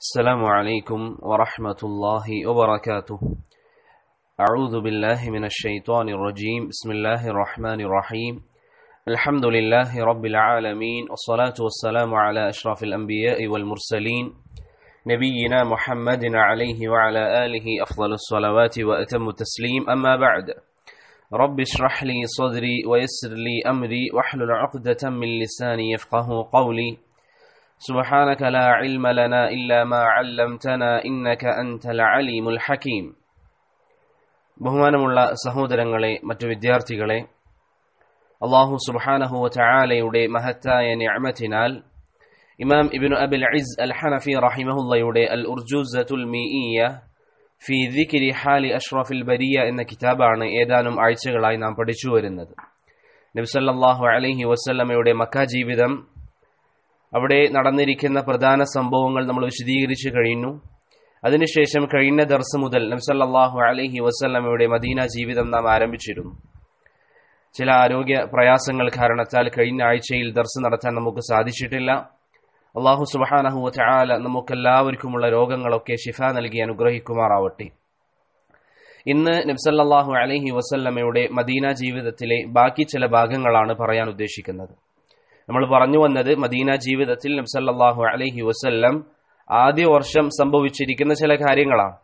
السلام عليكم ورحمة الله وبركاته أعوذ بالله من الشيطان الرجيم بسم الله الرحمن الرحيم الحمد لله رب العالمين والصلاة والسلام على أشرف الأنبياء والمرسلين نبينا محمد عليه وعلى آله أفضل الصلوات وأتم التسليم أما بعد رب اشرح لي صدري ويسر لي أمري واحلل عقدة من لساني يفقه قولي سبحانك لا علم ലനാ ഇല്ലാ മാ علمتنا ഇന്നക അൻതൽ അലീമുൽ ഹകീം ബഹുമാനമുള്ള സഹോദരങ്ങളെ മറ്റു വിദ്യാർത്ഥികളെ അള്ളാഹു സുബാനഹുവ ചായാലയുടെ മഹത്തായ ഞാമത്തിനാൽ ഇമാം ഇബ്നു അബിൽ ഇസ് അൽ ഹനഫി റഹിമഹുല്ലയുടെ അൽ ഉർജൂസത്തുൽ മീഇയ ഫി ദിക്രി ഹാലി അഷ്റഫിൽ ബരിയ എന്ന കിതാബാണ് ഏതാനും ആഴ്ചകളായി നാം പഠിച്ചു വരുന്നത് നബി സല്ലല്ലാഹു അലൈഹി വസല്ലമയുടെ മക്ക ജീവിതം അവിടെ നടന്നിരിക്കുന്ന പ്രധാന സംഭവങ്ങൾ നമ്മൾ വിശദീകരിച്ചു കഴിഞ്ഞു അതിനുശേഷം കഴിഞ്ഞ ദർസ് മുതൽ നംസല്ലാഹു അലഹി വസ്ല്ലമയുടെ മദീന ജീവിതം നാം ആരംഭിച്ചിരുന്നു ചില ആരോഗ്യ പ്രയാസങ്ങൾ കാരണത്താൽ കഴിഞ്ഞ ആഴ്ചയിൽ ദർസ് നടത്താൻ നമുക്ക് സാധിച്ചിട്ടില്ല അള്ളാഹു സുബാനഹു ചാല എല്ലാവർക്കുമുള്ള രോഗങ്ങളൊക്കെ ഷിഫ നൽകി അനുഗ്രഹിക്കുമാറാവട്ടെ ഇന്ന് നബ്സല്ലാഹു അലഹി വസല്ലമയുടെ മദീന ജീവിതത്തിലെ ബാക്കി ചില ഭാഗങ്ങളാണ് പറയാൻ ഉദ്ദേശിക്കുന്നത് നമ്മൾ പറഞ്ഞു വന്നത് മദീന ജീവിതത്തിൽ നബ്സല്ലാഹു അലഹി വസ്ല്ലം ആദ്യ വർഷം സംഭവിച്ചിരിക്കുന്ന ചില കാര്യങ്ങളാണ്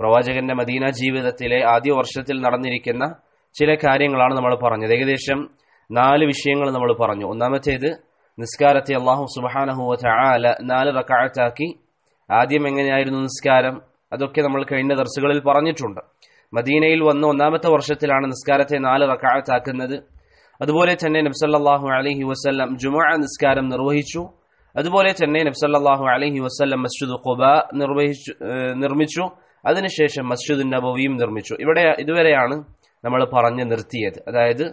പ്രവാചകന്റെ മദീന ജീവിതത്തിലെ ആദ്യ വർഷത്തിൽ നടന്നിരിക്കുന്ന ചില കാര്യങ്ങളാണ് നമ്മൾ പറഞ്ഞത് ഏകദേശം നാല് വിഷയങ്ങൾ നമ്മൾ പറഞ്ഞു ഒന്നാമത്തേത് നിസ്കാരത്തെ അള്ളാഹു ആല നാല് റക്കാഴത്താക്കി ആദ്യം എങ്ങനെയായിരുന്നു നിസ്കാരം അതൊക്കെ നമ്മൾ കഴിഞ്ഞ ദർസുകളിൽ പറഞ്ഞിട്ടുണ്ട് മദീനയിൽ വന്ന ഒന്നാമത്തെ വർഷത്തിലാണ് നിസ്കാരത്തെ നാല് റക്കാഴത്താക്കുന്നത് അതുപോലെ തന്നെ നബ്സല്ലാഹു അലഹി വസ്ല്ലാം ജുമാ നിസ്കാരം നിർവഹിച്ചു അതുപോലെ തന്നെ നബ്സല്ലാഹു അലഹി വസ്ല്ലാം മസ്ജിദ് ഖുബ നിർവഹിച്ചു നിർമ്മിച്ചു അതിനുശേഷം മസ്ജിദ് നബവിയും നിർമ്മിച്ചു ഇവിടെ ഇതുവരെയാണ് നമ്മൾ പറഞ്ഞു നിർത്തിയത് അതായത്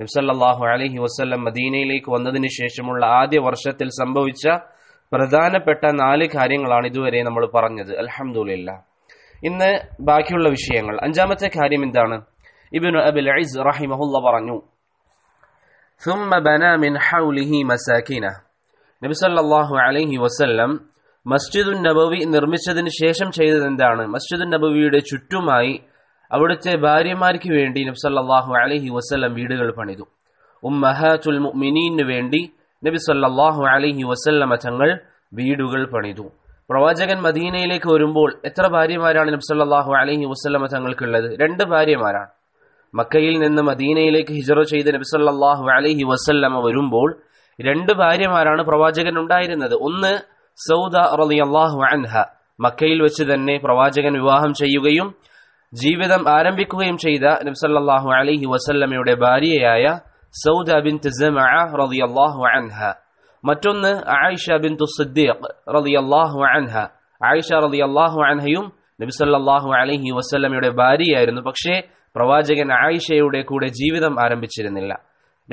നബ്സല്ലാഹു അലഹി വസ്ല്ലം മദീനയിലേക്ക് വന്നതിന് ശേഷമുള്ള ആദ്യ വർഷത്തിൽ സംഭവിച്ച പ്രധാനപ്പെട്ട നാല് കാര്യങ്ങളാണ് ഇതുവരെ നമ്മൾ പറഞ്ഞത് അലഹമുല്ല ഇന്ന് ബാക്കിയുള്ള വിഷയങ്ങൾ അഞ്ചാമത്തെ കാര്യം എന്താണ് ഇബിൻ അബിൽ റഹിമഹുല്ല പറഞ്ഞു ثم من حوله مساكنا نبي നബി സല്ലാഹു അലൈഹി وسلم മസ്ജിദുൻ നബവി നിർമ്മിച്ചതിന് ശേഷം ചെയ്തത് എന്താണ് മസ്ജിദുൻ നബവിയുടെ ചുറ്റുമായി അവിടുത്തെ ഭാര്യമാർക്ക് വേണ്ടി നബി സല്ലാഹു عليه وسلم വീടുകൾ പണിതു ഉമ്മഹാത്തുൽ മുഅ്മിനീനു വേണ്ടി നബി സല്ലാഹു عليه وسلم തങ്ങൾ വീടുകൾ പണിതു പ്രവാചകൻ മദീനയിലേക്ക് വരുമ്പോൾ എത്ര ഭാര്യമാരാണ് നബി സല്ലാഹു അലഹി വസല്ലമ തങ്ങൾക്കുള്ളത് രണ്ട് ഭാര്യമാരാണ് മക്കയിൽ നിന്ന് മദീനയിലേക്ക് ഹിജറ ചെയ്ത് നബിസല്ലാഹു അലഹി വസല്ലമ വരുമ്പോൾ രണ്ട് ഭാര്യമാരാണ് പ്രവാചകൻ ഉണ്ടായിരുന്നത് ഒന്ന് സൗദ റളിയല്ലാഹു അൻഹ മക്കയിൽ വെച്ച് തന്നെ പ്രവാചകൻ വിവാഹം ചെയ്യുകയും ജീവിതം ആരംഭിക്കുകയും ചെയ്ത നബ്സല്ലാഹു അലഹി വസല്ലമയുടെ ഭാര്യയായ സൗദ ബിൻ റളിയല്ലാഹു അൻഹ മറ്റൊന്ന് ആയിഷ ബിൻ തുസദ്ദീഖ് റളിയല്ലാഹു അൻഹ ആയിഷ റളിയല്ലാഹു അൻഹയും നബിസല്ലാഹു അലഹി വസല്ലമയുടെ ഭാര്യയായിരുന്നു പക്ഷേ പ്രവാചകൻ ആയിഷയുടെ കൂടെ ജീവിതം ആരംഭിച്ചിരുന്നില്ല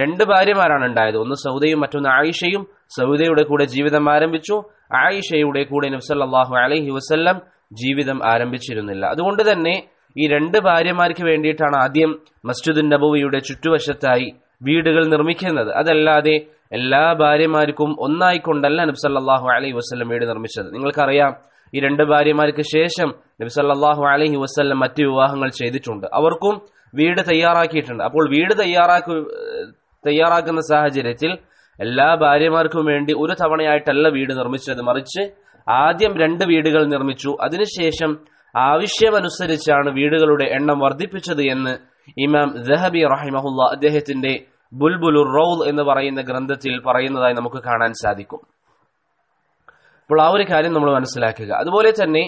രണ്ട് ഭാര്യമാരാണ് ഉണ്ടായത് ഒന്ന് സൗദയും മറ്റൊന്ന് ആയിഷയും സൗദയുടെ കൂടെ ജീവിതം ആരംഭിച്ചു ആയിഷയുടെ കൂടെ നബ്സല്ലാഹു അലഹി വസ്ല്ലം ജീവിതം ആരംഭിച്ചിരുന്നില്ല അതുകൊണ്ട് തന്നെ ഈ രണ്ട് ഭാര്യമാർക്ക് വേണ്ടിയിട്ടാണ് ആദ്യം മസ്ജിദുൻ നബുവിയുടെ ചുറ്റുവശത്തായി വീടുകൾ നിർമ്മിക്കുന്നത് അതല്ലാതെ എല്ലാ ഭാര്യമാർക്കും ഒന്നായിക്കൊണ്ടല്ല നബ്സല്ലാഹു അലൈഹി വസ്ല്ലം വീട് നിർമ്മിച്ചത് നിങ്ങൾക്കറിയാം ഈ രണ്ട് ഭാര്യമാർക്ക് ശേഷം നബി സല്ലാഹു അലഹി വസ്ല്ലം മറ്റ് വിവാഹങ്ങൾ ചെയ്തിട്ടുണ്ട് അവർക്കും വീട് തയ്യാറാക്കിയിട്ടുണ്ട് അപ്പോൾ വീട് തയ്യാറാക്കു തയ്യാറാക്കുന്ന സാഹചര്യത്തിൽ എല്ലാ ഭാര്യമാർക്കും വേണ്ടി ഒരു തവണയായിട്ടല്ല വീട് നിർമ്മിച്ചത് മറിച്ച് ആദ്യം രണ്ട് വീടുകൾ നിർമ്മിച്ചു അതിനുശേഷം ആവശ്യമനുസരിച്ചാണ് വീടുകളുടെ എണ്ണം വർദ്ധിപ്പിച്ചത് എന്ന് ഇമാം ജഹബി റഹിമഹുല്ല അദ്ദേഹത്തിന്റെ ബുൽബുലുർ റൌൽ എന്ന് പറയുന്ന ഗ്രന്ഥത്തിൽ പറയുന്നതായി നമുക്ക് കാണാൻ സാധിക്കും അപ്പോൾ ആ ഒരു കാര്യം നമ്മൾ മനസ്സിലാക്കുക അതുപോലെ തന്നെ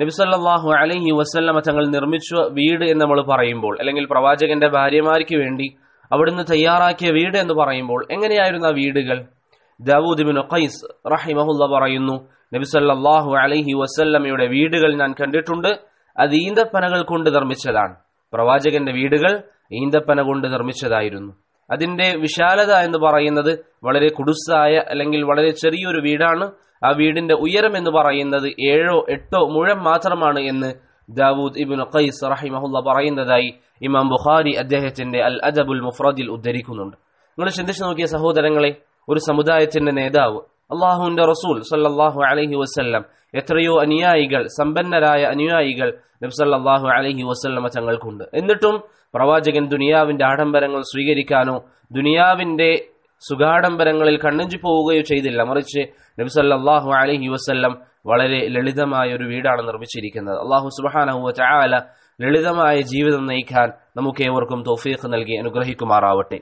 നബിസല്ലാഹു അലഹി വസ്ല്ലമ തങ്ങൾ നിർമ്മിച്ച വീട് എന്ന് നമ്മൾ പറയുമ്പോൾ അല്ലെങ്കിൽ പ്രവാചകന്റെ ഭാര്യമാർക്ക് വേണ്ടി അവിടുന്ന് തയ്യാറാക്കിയ വീട് എന്ന് പറയുമ്പോൾ എങ്ങനെയായിരുന്നു ആ വീടുകൾ ദാവൂദ് ബിൻ ഖൈസ് റഹിമഹുല്ല പറയുന്നു നബിസല്ലാഹു അലഹി വസല്ലമയുടെ വീടുകൾ ഞാൻ കണ്ടിട്ടുണ്ട് അത് ഈന്തപ്പനകൾ കൊണ്ട് നിർമ്മിച്ചതാണ് പ്രവാചകന്റെ വീടുകൾ ഈന്തപ്പന കൊണ്ട് നിർമ്മിച്ചതായിരുന്നു അതിന്റെ വിശാലത എന്ന് പറയുന്നത് വളരെ കുടുസായ അല്ലെങ്കിൽ വളരെ ചെറിയൊരു വീടാണ് ആ വീടിന്റെ ഉയരം എന്ന് പറയുന്നത് ഏഴോ എട്ടോ മുഴം മാത്രമാണ് എന്ന് ദാവൂദ് ഇബിൻ ഖൈസ് റഹിമഹുല്ല പറയുന്നതായി ഇമാം ബുഖാരി അദ്ദേഹത്തിന്റെ അൽ അജബുൽ മുഫ്രദിൽ ഉദ്ധരിക്കുന്നുണ്ട് നിങ്ങൾ ചിന്തിച്ചു നോക്കിയ സഹോദരങ്ങളെ ഒരു സമുദായത്തിന്റെ നേതാവ് അള്ളാഹുവിന്റെ റസൂൽ സല്ലാഹു അലഹി വസ്ല്ലം എത്രയോ അനുയായികൾ സമ്പന്നരായ അനുയായികൾ നബ്സല്ലാഹു അലഹി വസ്ല്ലമ തങ്ങൾക്കുണ്ട് എന്നിട്ടും പ്രവാചകൻ ദുനിയാവിന്റെ ആഡംബരങ്ങൾ സ്വീകരിക്കാനോ ദുനിയാവിന്റെ സുഖാഡംബരങ്ങളിൽ കണ്ണഞ്ചു പോവുകയോ ചെയ്തില്ല മറിച്ച് നബ്സല്ലാഹു അലഹി വസ്ല്ലം വളരെ ലളിതമായ ഒരു വീടാണ് നിർമ്മിച്ചിരിക്കുന്നത് അള്ളാഹു സുബാനഹു ചായാല ലളിതമായ ജീവിതം നയിക്കാൻ നമുക്ക് ഏവർക്കും തോഫീഖ് നൽകി അനുഗ്രഹിക്കുമാറാവട്ടെ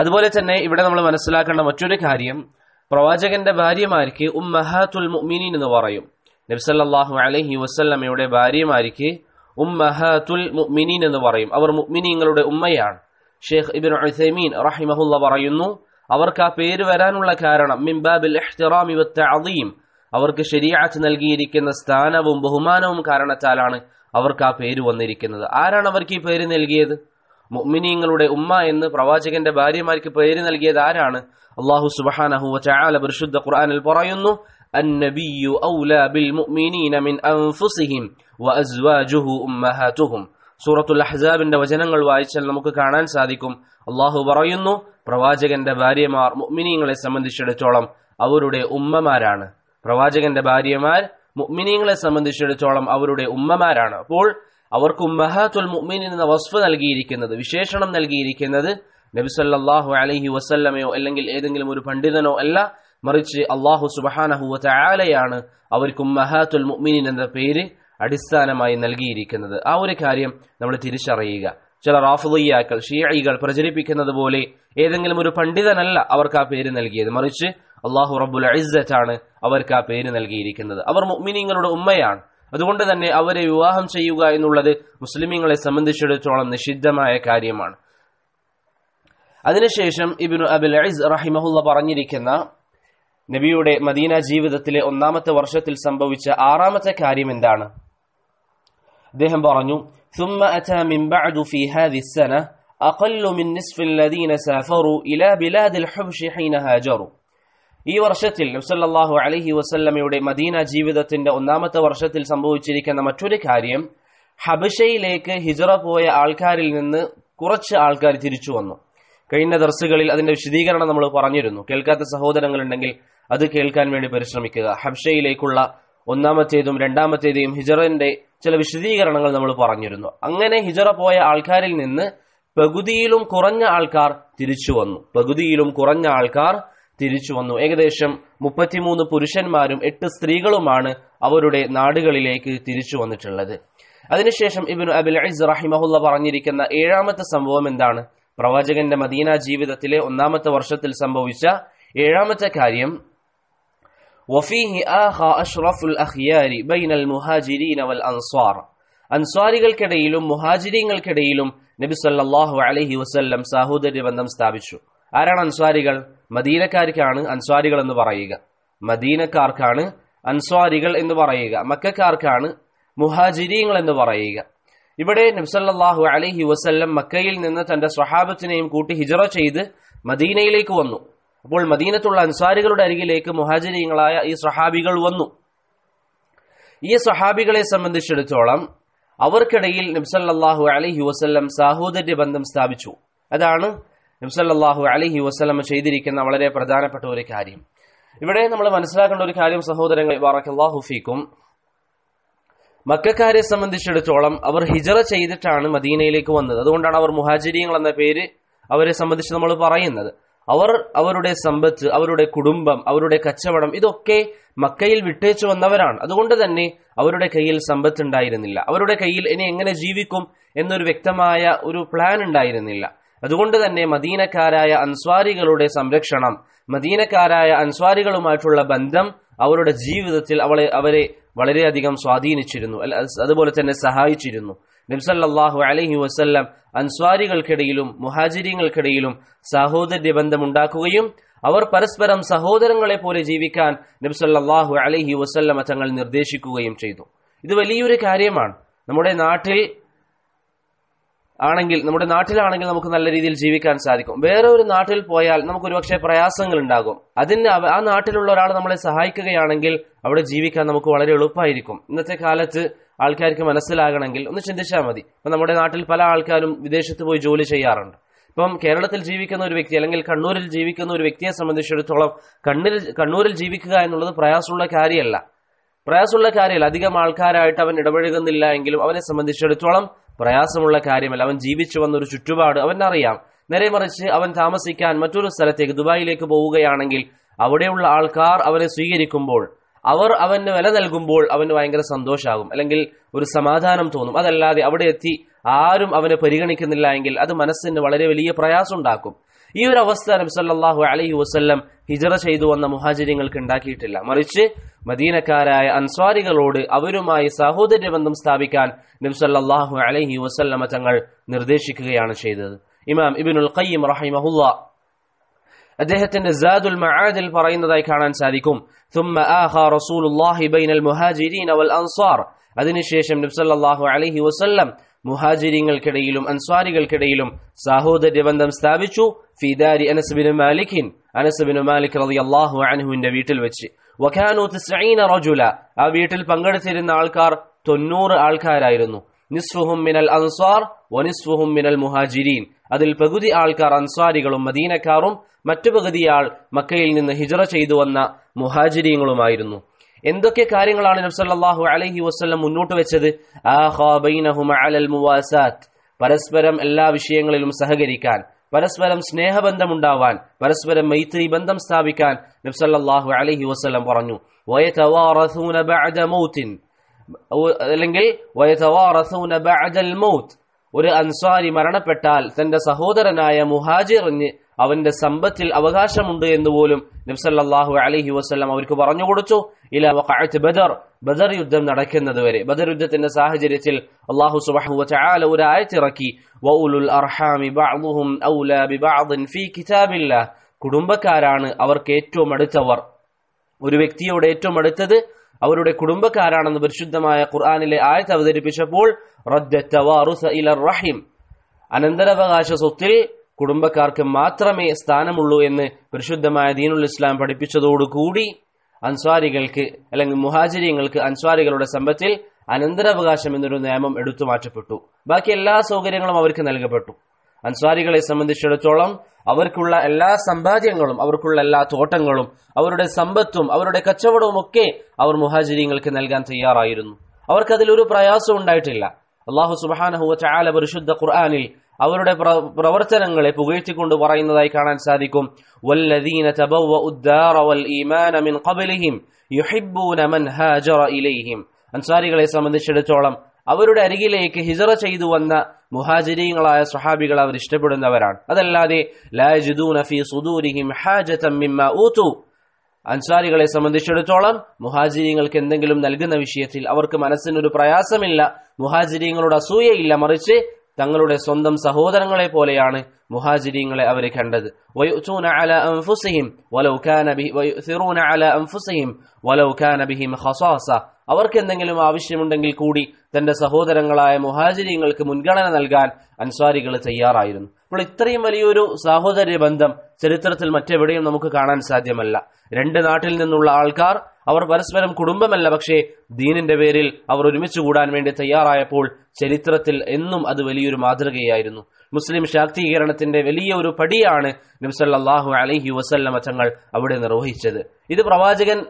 അതുപോലെ തന്നെ ഇവിടെ നമ്മൾ മനസ്സിലാക്കേണ്ട മറ്റൊരു കാര്യം പ്രവാചകന്റെ ഭാര്യമാർക്ക് ഉമ്മഹാത്തുൽ മുഅ്മിനീൻ എന്ന് പറയും നബ്സല്ലാഹു അലഹി വസ്ല്ലമ്മയുടെ ഭാര്യമാർക്ക് ഉമ്മഹാത്തുൽ മുഅ്മിനീൻ എന്ന് പറയും അവർ മുഅ്മിനീങ്ങളുടെ ഉമ്മയാണ് ഷെയ്ഖ് ഇബിൻ ഉസൈമീൻ റഹിമഹുല്ല പറയുന്നു അവർക്ക് ആ പേര് വരാനുള്ള കാരണം മിംബാബിൽ എഹ്തിറാമി അവർക്ക് ശരിയാച്ച് നൽകിയിരിക്കുന്ന സ്ഥാനവും ബഹുമാനവും കാരണത്താലാണ് അവർക്ക് ആ പേര് വന്നിരിക്കുന്നത് ആരാണ് അവർക്ക് ഈ പേര് നൽകിയത് മുഅ്മിനീങ്ങളുടെ ഉമ്മ എന്ന് പ്രവാചകന്റെ ഭാര്യമാർക്ക് പേര് നൽകിയത് ആരാണ് അള്ളാഹു സുബ്ഹാനഹു വതആല പരിശുദ്ധ ഖുർആനിൽ പറയുന്നു അന്നബിയ്യു ഔലാ ബിൽ മുഅ്മിനീന മിൻ അൻഫുസിഹിം വഅസ്വാജുഹു ഉമ്മഹാതുഹും സൂറത്തുൽ അഹ്സാബിന്റെ വചനങ്ങൾ വായിച്ചാൽ നമുക്ക് കാണാൻ സാധിക്കും അള്ളാഹു പറയുന്നു പ്രവാചകന്റെ ഭാര്യമാർ മുഗ്മിനീങ്ങളെ സംബന്ധിച്ചിടത്തോളം അവരുടെ ഉമ്മമാരാണ് പ്രവാചകന്റെ ഭാര്യമാർ മുഗ്മിനീങ്ങളെ സംബന്ധിച്ചിടത്തോളം അവരുടെ ഉമ്മമാരാണ് അപ്പോൾ അവർക്ക് ഉമ്മഹാത്തുൽ മുഗ്മിൻ എന്ന വസ്ഫ് നൽകിയിരിക്കുന്നത് വിശേഷണം നൽകിയിരിക്കുന്നത് നബിസല്ലാഹു അലഹി വസല്ലമയോ അല്ലെങ്കിൽ ഏതെങ്കിലും ഒരു പണ്ഡിതനോ അല്ല മറിച്ച് അള്ളാഹു സുബഹാനഹുവ ചായാലയാണ് അവർക്കും മഹാത്തുൽ മുഗ്മിൻ എന്ന പേര് അടിസ്ഥാനമായി നൽകിയിരിക്കുന്നത് ആ ഒരു കാര്യം നമ്മൾ തിരിച്ചറിയുക ചില റാഫുദയ്യാക്കൾ ഷിയകൾ പ്രചരിപ്പിക്കുന്നത് പോലെ ഏതെങ്കിലും ഒരു പണ്ഡിതനല്ല അവർക്ക് ആ പേര് നൽകിയത് മറിച്ച് അള്ളാഹു റബ്ബുൽ ആണ് അവർക്ക് ആ പേര് നൽകിയിരിക്കുന്നത് അവർ മുഅ്മിനീങ്ങളുടെ ഉമ്മയാണ് അതുകൊണ്ട് തന്നെ അവരെ വിവാഹം ചെയ്യുക എന്നുള്ളത് മുസ്ലിമീങ്ങളെ സംബന്ധിച്ചിടത്തോളം നിഷിദ്ധമായ കാര്യമാണ് അതിനുശേഷം ഇബിനു അബുൽ റഹിമഹുല്ല പറഞ്ഞിരിക്കുന്ന നബിയുടെ മദീന ജീവിതത്തിലെ ഒന്നാമത്തെ വർഷത്തിൽ സംഭവിച്ച ആറാമത്തെ കാര്യം എന്താണ് അദ്ദേഹം പറഞ്ഞു ഈ വർഷത്തിൽ നബ്സല്ലാഹു അലഹി വസല്ലമയുടെ മദീന ജീവിതത്തിന്റെ ഒന്നാമത്തെ വർഷത്തിൽ സംഭവിച്ചിരിക്കുന്ന മറ്റൊരു കാര്യം ഹബിഷയിലേക്ക് ഹിജറ പോയ ആൾക്കാരിൽ നിന്ന് കുറച്ച് ആൾക്കാർ തിരിച്ചു വന്നു കഴിഞ്ഞ ദർസുകളിൽ അതിന്റെ വിശദീകരണം നമ്മൾ പറഞ്ഞിരുന്നു കേൾക്കാത്ത സഹോദരങ്ങളുണ്ടെങ്കിൽ അത് കേൾക്കാൻ വേണ്ടി പരിശ്രമിക്കുക ഹബ്ഷയിലേക്കുള്ള ഒന്നാമത്തേതും രണ്ടാമത്തേതും ഹിജറിന്റെ ചില വിശദീകരണങ്ങൾ നമ്മൾ പറഞ്ഞിരുന്നു അങ്ങനെ ഹിജറ പോയ ആൾക്കാരിൽ നിന്ന് പകുതിയിലും കുറഞ്ഞ ആൾക്കാർ തിരിച്ചു വന്നു പകുതിയിലും കുറഞ്ഞ ആൾക്കാർ തിരിച്ചു വന്നു ഏകദേശം മുപ്പത്തിമൂന്ന് പുരുഷന്മാരും എട്ട് സ്ത്രീകളുമാണ് അവരുടെ നാടുകളിലേക്ക് തിരിച്ചു വന്നിട്ടുള്ളത് അതിനുശേഷം ഇബിൻ അബിൽ അയിസ് റഹിമഹുല്ല പറഞ്ഞിരിക്കുന്ന ഏഴാമത്തെ സംഭവം എന്താണ് പ്രവാചകന്റെ മദീന ജീവിതത്തിലെ ഒന്നാമത്തെ വർഷത്തിൽ സംഭവിച്ച ഏഴാമത്തെ കാര്യം വഫീഹി ആഹ അഷ്റഫുൽ അഖ്യാരി ബൈനൽ മുഹാജിരീൻ വൽ അൻസാർ അൻസ്വാരികൾക്കിടയിലും മുഹാജിരിങ്ങൾക്കിടയിലും നബി സല്ലാഹു അലഹി വസ്ല്ലം സാഹോദര്യ ബന്ധം സ്ഥാപിച്ചു ആരാണ് അൻസ്വാരികൾ മദീനക്കാർക്കാണ് അൻസ്വാരികൾ എന്ന് പറയുക മദീനക്കാർക്കാണ് അൻസ്വാരികൾ എന്ന് പറയുക മക്കാർക്കാണ് മുഹാജിരിങ്ങൾ എന്ന് പറയുക ഇവിടെ നബ്സല്ലാഹു അലഹി വസ്ല്ലം മക്കയിൽ നിന്ന് തന്റെ സ്വഹാബത്തിനെയും കൂട്ടി ഹിജറ ചെയ്ത് മദീനയിലേക്ക് വന്നു അപ്പോൾ മദീനത്തുള്ള അൻസാരികളുടെ അരികിലേക്ക് മുഹാജിരിയങ്ങളായ ഈ സഹാബികൾ വന്നു ഈ സഹാബികളെ സംബന്ധിച്ചിടത്തോളം അവർക്കിടയിൽ നിംസല്ലാഹു അലഹി വസ്ല്ലം സാഹോദര്യ ബന്ധം സ്ഥാപിച്ചു അതാണ് നിംസല്ലാഹു അലഹി വസ്ലം ചെയ്തിരിക്കുന്ന വളരെ പ്രധാനപ്പെട്ട ഒരു കാര്യം ഇവിടെ നമ്മൾ മനസ്സിലാക്കേണ്ട ഒരു കാര്യം സഹോദരങ്ങൾ വാറക്കല്ലാഹു ഫീക്കും മക്കാരെ സംബന്ധിച്ചിടത്തോളം അവർ ഹിജറ ചെയ്തിട്ടാണ് മദീനയിലേക്ക് വന്നത് അതുകൊണ്ടാണ് അവർ മുഹാജിരിയങ്ങൾ എന്ന പേര് അവരെ സംബന്ധിച്ച് നമ്മൾ പറയുന്നത് അവർ അവരുടെ സമ്പത്ത് അവരുടെ കുടുംബം അവരുടെ കച്ചവടം ഇതൊക്കെ മക്കയിൽ വിട്ടേച്ചു വന്നവരാണ് അതുകൊണ്ട് തന്നെ അവരുടെ കയ്യിൽ സമ്പത്ത് ഉണ്ടായിരുന്നില്ല അവരുടെ കയ്യിൽ ഇനി എങ്ങനെ ജീവിക്കും എന്നൊരു വ്യക്തമായ ഒരു പ്ലാൻ ഉണ്ടായിരുന്നില്ല അതുകൊണ്ട് തന്നെ മദീനക്കാരായ അൻസ്വാരികളുടെ സംരക്ഷണം മദീനക്കാരായ അൻസ്വാരികളുമായിട്ടുള്ള ബന്ധം അവരുടെ ജീവിതത്തിൽ അവളെ അവരെ വളരെയധികം സ്വാധീനിച്ചിരുന്നു അതുപോലെ തന്നെ സഹായിച്ചിരുന്നു നബ്സല്ലാഹു അലഹി വസ്ല്ലാം അൻസ്വാരികൾക്കിടയിലും മുഹാജിരിങ്ങൾക്കിടയിലും സഹോദര്യ ബന്ധമുണ്ടാക്കുകയും അവർ പരസ്പരം സഹോദരങ്ങളെ പോലെ ജീവിക്കാൻ നബ്സല്ലാഹു അലഹി വസ്ല്ലാം തങ്ങൾ നിർദ്ദേശിക്കുകയും ചെയ്തു ഇത് വലിയൊരു കാര്യമാണ് നമ്മുടെ നാട്ടിൽ ആണെങ്കിൽ നമ്മുടെ നാട്ടിലാണെങ്കിൽ നമുക്ക് നല്ല രീതിയിൽ ജീവിക്കാൻ സാധിക്കും വേറെ ഒരു നാട്ടിൽ പോയാൽ നമുക്ക് ഒരുപക്ഷെ പ്രയാസങ്ങൾ ഉണ്ടാകും അതിന് ആ നാട്ടിലുള്ള ഒരാൾ നമ്മളെ സഹായിക്കുകയാണെങ്കിൽ അവിടെ ജീവിക്കാൻ നമുക്ക് വളരെ എളുപ്പമായിരിക്കും ഇന്നത്തെ കാലത്ത് ആൾക്കാർക്ക് മനസ്സിലാകണമെങ്കിൽ ഒന്ന് ചിന്തിച്ചാൽ മതി ഇപ്പം നമ്മുടെ നാട്ടിൽ പല ആൾക്കാരും വിദേശത്ത് പോയി ജോലി ചെയ്യാറുണ്ട് ഇപ്പം കേരളത്തിൽ ജീവിക്കുന്ന ഒരു വ്യക്തി അല്ലെങ്കിൽ കണ്ണൂരിൽ ജീവിക്കുന്ന ഒരു വ്യക്തിയെ സംബന്ധിച്ചിടത്തോളം കണ്ണിൽ കണ്ണൂരിൽ ജീവിക്കുക എന്നുള്ളത് പ്രയാസമുള്ള കാര്യമല്ല പ്രയാസമുള്ള കാര്യമല്ല അധികം ആൾക്കാരായിട്ട് അവൻ ഇടപഴകുന്നില്ല എങ്കിലും അവനെ സംബന്ധിച്ചിടത്തോളം പ്രയാസമുള്ള കാര്യമല്ല അവൻ ജീവിച്ചു വന്നൊരു ഒരു അവൻ അറിയാം നേരെ മറിച്ച് അവൻ താമസിക്കാൻ മറ്റൊരു സ്ഥലത്തേക്ക് ദുബായിലേക്ക് പോവുകയാണെങ്കിൽ അവിടെയുള്ള ആൾക്കാർ അവനെ സ്വീകരിക്കുമ്പോൾ അവർ അവന് വില നൽകുമ്പോൾ അവന് ഭയങ്കര സന്തോഷമാകും അല്ലെങ്കിൽ ഒരു സമാധാനം തോന്നും അതല്ലാതെ അവിടെ എത്തി ആരും അവനെ പരിഗണിക്കുന്നില്ല എങ്കിൽ അത് മനസ്സിന് വളരെ വലിയ പ്രയാസം ഉണ്ടാക്കും ഈ ഒരു അവസ്ഥ നബി സല്ലാഹു അലൈഹി വസ്ല്ലം ഹിജറ ചെയ്തു വന്ന മുഹാചര്യങ്ങൾക്ക് ഉണ്ടാക്കിയിട്ടില്ല മറിച്ച് മദീനക്കാരായ അൻസ്വാരികളോട് അവരുമായി സഹോദര്യ ബന്ധം സ്ഥാപിക്കാൻ നബി സല്ലാഹു അലൈഹി വസ്ല്ലമ തങ്ങൾ നിർദ്ദേശിക്കുകയാണ് ചെയ്തത് ഇമാം ഇബിനുൽ ഖയ്യം റഹിമഹുല്ല അദ്ദേഹത്തിന്റെ സാദുൽ മആദിൽ പറയുന്നതായി കാണാൻ സാധിക്കും ثم آخى رسول الله بين المهاجرين والأنصار അതിനുശേഷം നബ്സല്ലാഹു അലഹി വസ്ല്ലം മുഹാജിരിങ്ങൾക്കിടയിലും അൻസ്വാരികൾക്കിടയിലും സാഹോദര്യ ബന്ധം സ്ഥാപിച്ചു ഫിദാരി അനസ്ബിന് മാലിഖിൻ അനസ്ബിന് മാലിക് റബി അള്ളാഹു അനഹുവിന്റെ വീട്ടിൽ വെച്ച് വഖാനു തിസ്ഈന റജുല ആ വീട്ടിൽ പങ്കെടുത്തിരുന്ന ആൾക്കാർ തൊണ്ണൂറ് ആൾക്കാരായിരുന്നു നിസ്ഫുഹും മിനൽ അൻസാർ വനിസ്ഫുഹും മിനൽ മുഹാജിരീൻ അതിൽ പകുതി ആൾക്കാർ അൻസാരികളും മദീനക്കാരും മറ്റു പകുതിയാൾ മക്കയിൽ നിന്ന് ഹിജറ ചെയ്തു വന്ന മുഹാജിരീങ്ങളുമായിരുന്നു എന്തൊക്കെ കാര്യങ്ങളാണ് നബ്സല്ലാഹു അലഹി വസ്ലം മുന്നോട്ട് വെച്ചത് പരസ്പരം എല്ലാ വിഷയങ്ങളിലും സഹകരിക്കാൻ പരസ്പരം സ്നേഹബന്ധമുണ്ടാവാൻ പരസ്പരം മൈത്രി ബന്ധം സ്ഥാപിക്കാൻ നബ്സല്ലാഹു അലഹി വസ്ലം പറഞ്ഞു അല്ലെങ്കിൽ ഒരു അൻസ്വാരി മരണപ്പെട്ടാൽ തന്റെ സഹോദരനായ മുഹാജിറിന് അവന്റെ സമ്പത്തിൽ അവകാശമുണ്ട് എന്ന് പോലും നബ്സല്ലാഹു അലഹി വസ്ലം അവർക്ക് പറഞ്ഞു കൊടുത്തു ഇല വഖഅത്ത് ബദർ ബദർ യുദ്ധം നടക്കുന്നത് വരെ ബദർ യുദ്ധത്തിന്റെ സാഹചര്യത്തിൽ അള്ളാഹു സുബാഹു വതആല ഒരു ആയത്ത് അർഹാമി കുടുംബക്കാരാണ് അവർക്ക് ഏറ്റവും അടുത്തവർ ഒരു വ്യക്തിയോട് ഏറ്റവും അടുത്തത് അവരുടെ കുടുംബക്കാരാണെന്ന് പരിശുദ്ധമായ ഖുർആാനിലെ ആയത്ത് അവതരിപ്പിച്ചപ്പോൾ റദ്ദ അനന്തരാവകാശ സ്വത്തിൽ കുടുംബക്കാർക്ക് മാത്രമേ സ്ഥാനമുള്ളൂ എന്ന് പരിശുദ്ധമായ ദീനുൽ ഇസ്ലാം പഠിപ്പിച്ചതോടുകൂടി അൻസ്വാരികൾക്ക് അല്ലെങ്കിൽ മുഹാചര്യങ്ങൾക്ക് അൻസ്വാരികളുടെ സമ്പത്തിൽ അനന്തരാവകാശം എന്നൊരു നിയമം എടുത്തു മാറ്റപ്പെട്ടു ബാക്കി എല്ലാ സൗകര്യങ്ങളും അവർക്ക് നൽകപ്പെട്ടു അൻസ്വാരികളെ സംബന്ധിച്ചിടത്തോളം അവർക്കുള്ള എല്ലാ സമ്പാദ്യങ്ങളും അവർക്കുള്ള എല്ലാ തോട്ടങ്ങളും അവരുടെ സമ്പത്തും അവരുടെ കച്ചവടവും ഒക്കെ അവർ മുഹാചര്യങ്ങൾക്ക് നൽകാൻ തയ്യാറായിരുന്നു അവർക്കതിലൊരു പ്രയാസം ഉണ്ടായിട്ടില്ല അള്ളാഹു സുബാനഹുവ ചാല പരിശുദ്ധ ഖുർആാനിൽ അവരുടെ പ്രവർത്തനങ്ങളെ പുകഴ്ത്തിക്കൊണ്ട് പറയുന്നതായി കാണാൻ സാധിക്കും വല്ലദീന മിൻ ഖബലിഹിം മൻ ഹാജറ ഇലൈഹിം അൻസാരികളെ സംബന്ധിച്ചിടത്തോളം അവരുടെ അരികിലേക്ക് ഹിജറ ചെയ്തു വന്ന മുഹാജരീങ്ങളായ സുഹാബികൾ അവർ ഇഷ്ടപ്പെടുന്നവരാണ് അതല്ലാതെ അൻസാരികളെ സംബന്ധിച്ചിടത്തോളം മുഹാജിരിങ്ങൾക്ക് എന്തെങ്കിലും നൽകുന്ന വിഷയത്തിൽ അവർക്ക് മനസ്സിനൊരു പ്രയാസമില്ല മുഹാജിരിങ്ങളുടെ അസൂയയില്ല മറിച്ച് തങ്ങളുടെ സ്വന്തം സഹോദരങ്ങളെ പോലെയാണ് മുഹാജിരിങ്ങളെ അവർ കണ്ടത് അവർക്ക് എന്തെങ്കിലും ആവശ്യമുണ്ടെങ്കിൽ കൂടി തന്റെ സഹോദരങ്ങളായ മുഹാജിരിങ്ങൾക്ക് മുൻഗണന നൽകാൻ അൻസാരികൾ തയ്യാറായിരുന്നു അപ്പോൾ ഇത്രയും വലിയൊരു സാഹോദര്യ ബന്ധം ചരിത്രത്തിൽ മറ്റെവിടെയും നമുക്ക് കാണാൻ സാധ്യമല്ല രണ്ട് നാട്ടിൽ നിന്നുള്ള ആൾക്കാർ അവർ പരസ്പരം കുടുംബമല്ല പക്ഷേ ദീനിന്റെ പേരിൽ അവർ ഒരുമിച്ച് കൂടാൻ വേണ്ടി തയ്യാറായപ്പോൾ ചരിത്രത്തിൽ എന്നും അത് വലിയൊരു മാതൃകയായിരുന്നു മുസ്ലിം ശാക്തീകരണത്തിന്റെ വലിയ ഒരു പടിയാണ് നിംസല്ലാഹു അലഹി വസല്ലമ തങ്ങൾ അവിടെ നിർവഹിച്ചത് ഇത് പ്രവാചകൻ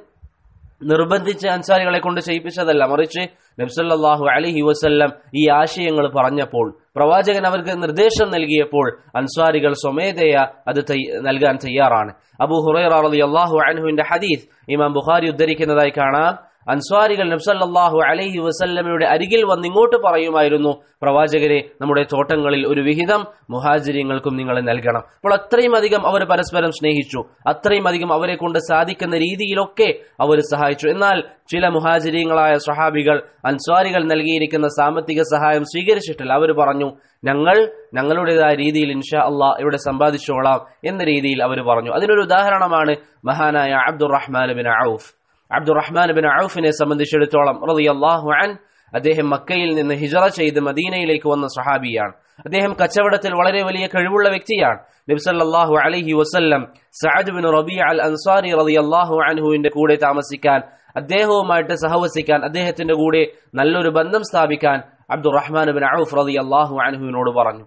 നിർബന്ധിച്ച് അൻസാരികളെ കൊണ്ട് ചെയ്യിപ്പിച്ചതല്ല മറിച്ച് നബ്സല്ലാഹു അലഹി വസല്ലം ഈ ആശയങ്ങൾ പറഞ്ഞപ്പോൾ പ്രവാചകൻ അവർക്ക് നിർദ്ദേശം നൽകിയപ്പോൾ അൻസ്വാരികൾ സ്വമേധയ അത് നൽകാൻ തയ്യാറാണ് അബു ഹുറൈ അള്ളാഹു അൻഹുവിന്റെ ഹദീസ് ഇമാം ബുഖാരി ഉദ്ധരിക്കുന്നതായി കാണാം അൻസ്വാരികൾ നബ്സല്ലാഹു അലൈഹി വസല്ലമയുടെ അരികിൽ വന്നിങ്ങോട്ട് പറയുമായിരുന്നു പ്രവാചകരെ നമ്മുടെ തോട്ടങ്ങളിൽ ഒരു വിഹിതം മുഹാചര്യങ്ങൾക്കും നിങ്ങളെ നൽകണം അപ്പോൾ അത്രയും അധികം അവർ പരസ്പരം സ്നേഹിച്ചു അത്രയും അധികം അവരെ കൊണ്ട് സാധിക്കുന്ന രീതിയിലൊക്കെ അവർ സഹായിച്ചു എന്നാൽ ചില മുഹാചര്യങ്ങളായ സഹാബികൾ അൻസ്വാരികൾ നൽകിയിരിക്കുന്ന സാമ്പത്തിക സഹായം സ്വീകരിച്ചിട്ടില്ല അവർ പറഞ്ഞു ഞങ്ങൾ ഞങ്ങളുടേതായ രീതിയിൽ ഇൻഷാ അള്ളാ ഇവിടെ സമ്പാദിച്ചോളാം എന്ന രീതിയിൽ അവർ പറഞ്ഞു അതിനൊരു ഉദാഹരണമാണ് മഹാനായ അബ്ദുറഹ്മാൻ ബിൻ ഔഫ് അബ്ദുറഹ്മാൻ ബിൻ ഔഫിനെ സംബന്ധിച്ചിടത്തോളം റളിയല്ലാഹു അൻ അദ്ദേഹം മക്കയിൽ നിന്ന് ഹിജറ ചെയ്ത് മദീനയിലേക്ക് വന്ന സഹാബിയാണ് അദ്ദേഹം കച്ചവടത്തിൽ വളരെ വലിയ കഴിവുള്ള വ്യക്തിയാണ് നബ്സല്ലാഹു അലഹി വസ്ല്ലം സഅദ് ബിൻ റബി അൽ അൻസാരി റളിയല്ലാഹു അൻഹുവിന്റെ കൂടെ താമസിക്കാൻ അദ്ദേഹവുമായിട്ട് സഹവസിക്കാൻ അദ്ദേഹത്തിന്റെ കൂടെ നല്ലൊരു ബന്ധം സ്ഥാപിക്കാൻ അബ്ദുറഹ്മാൻ ബിൻ ഔഫ് റതി അള്ളാഹു അൻഹുവിനോട് പറഞ്ഞു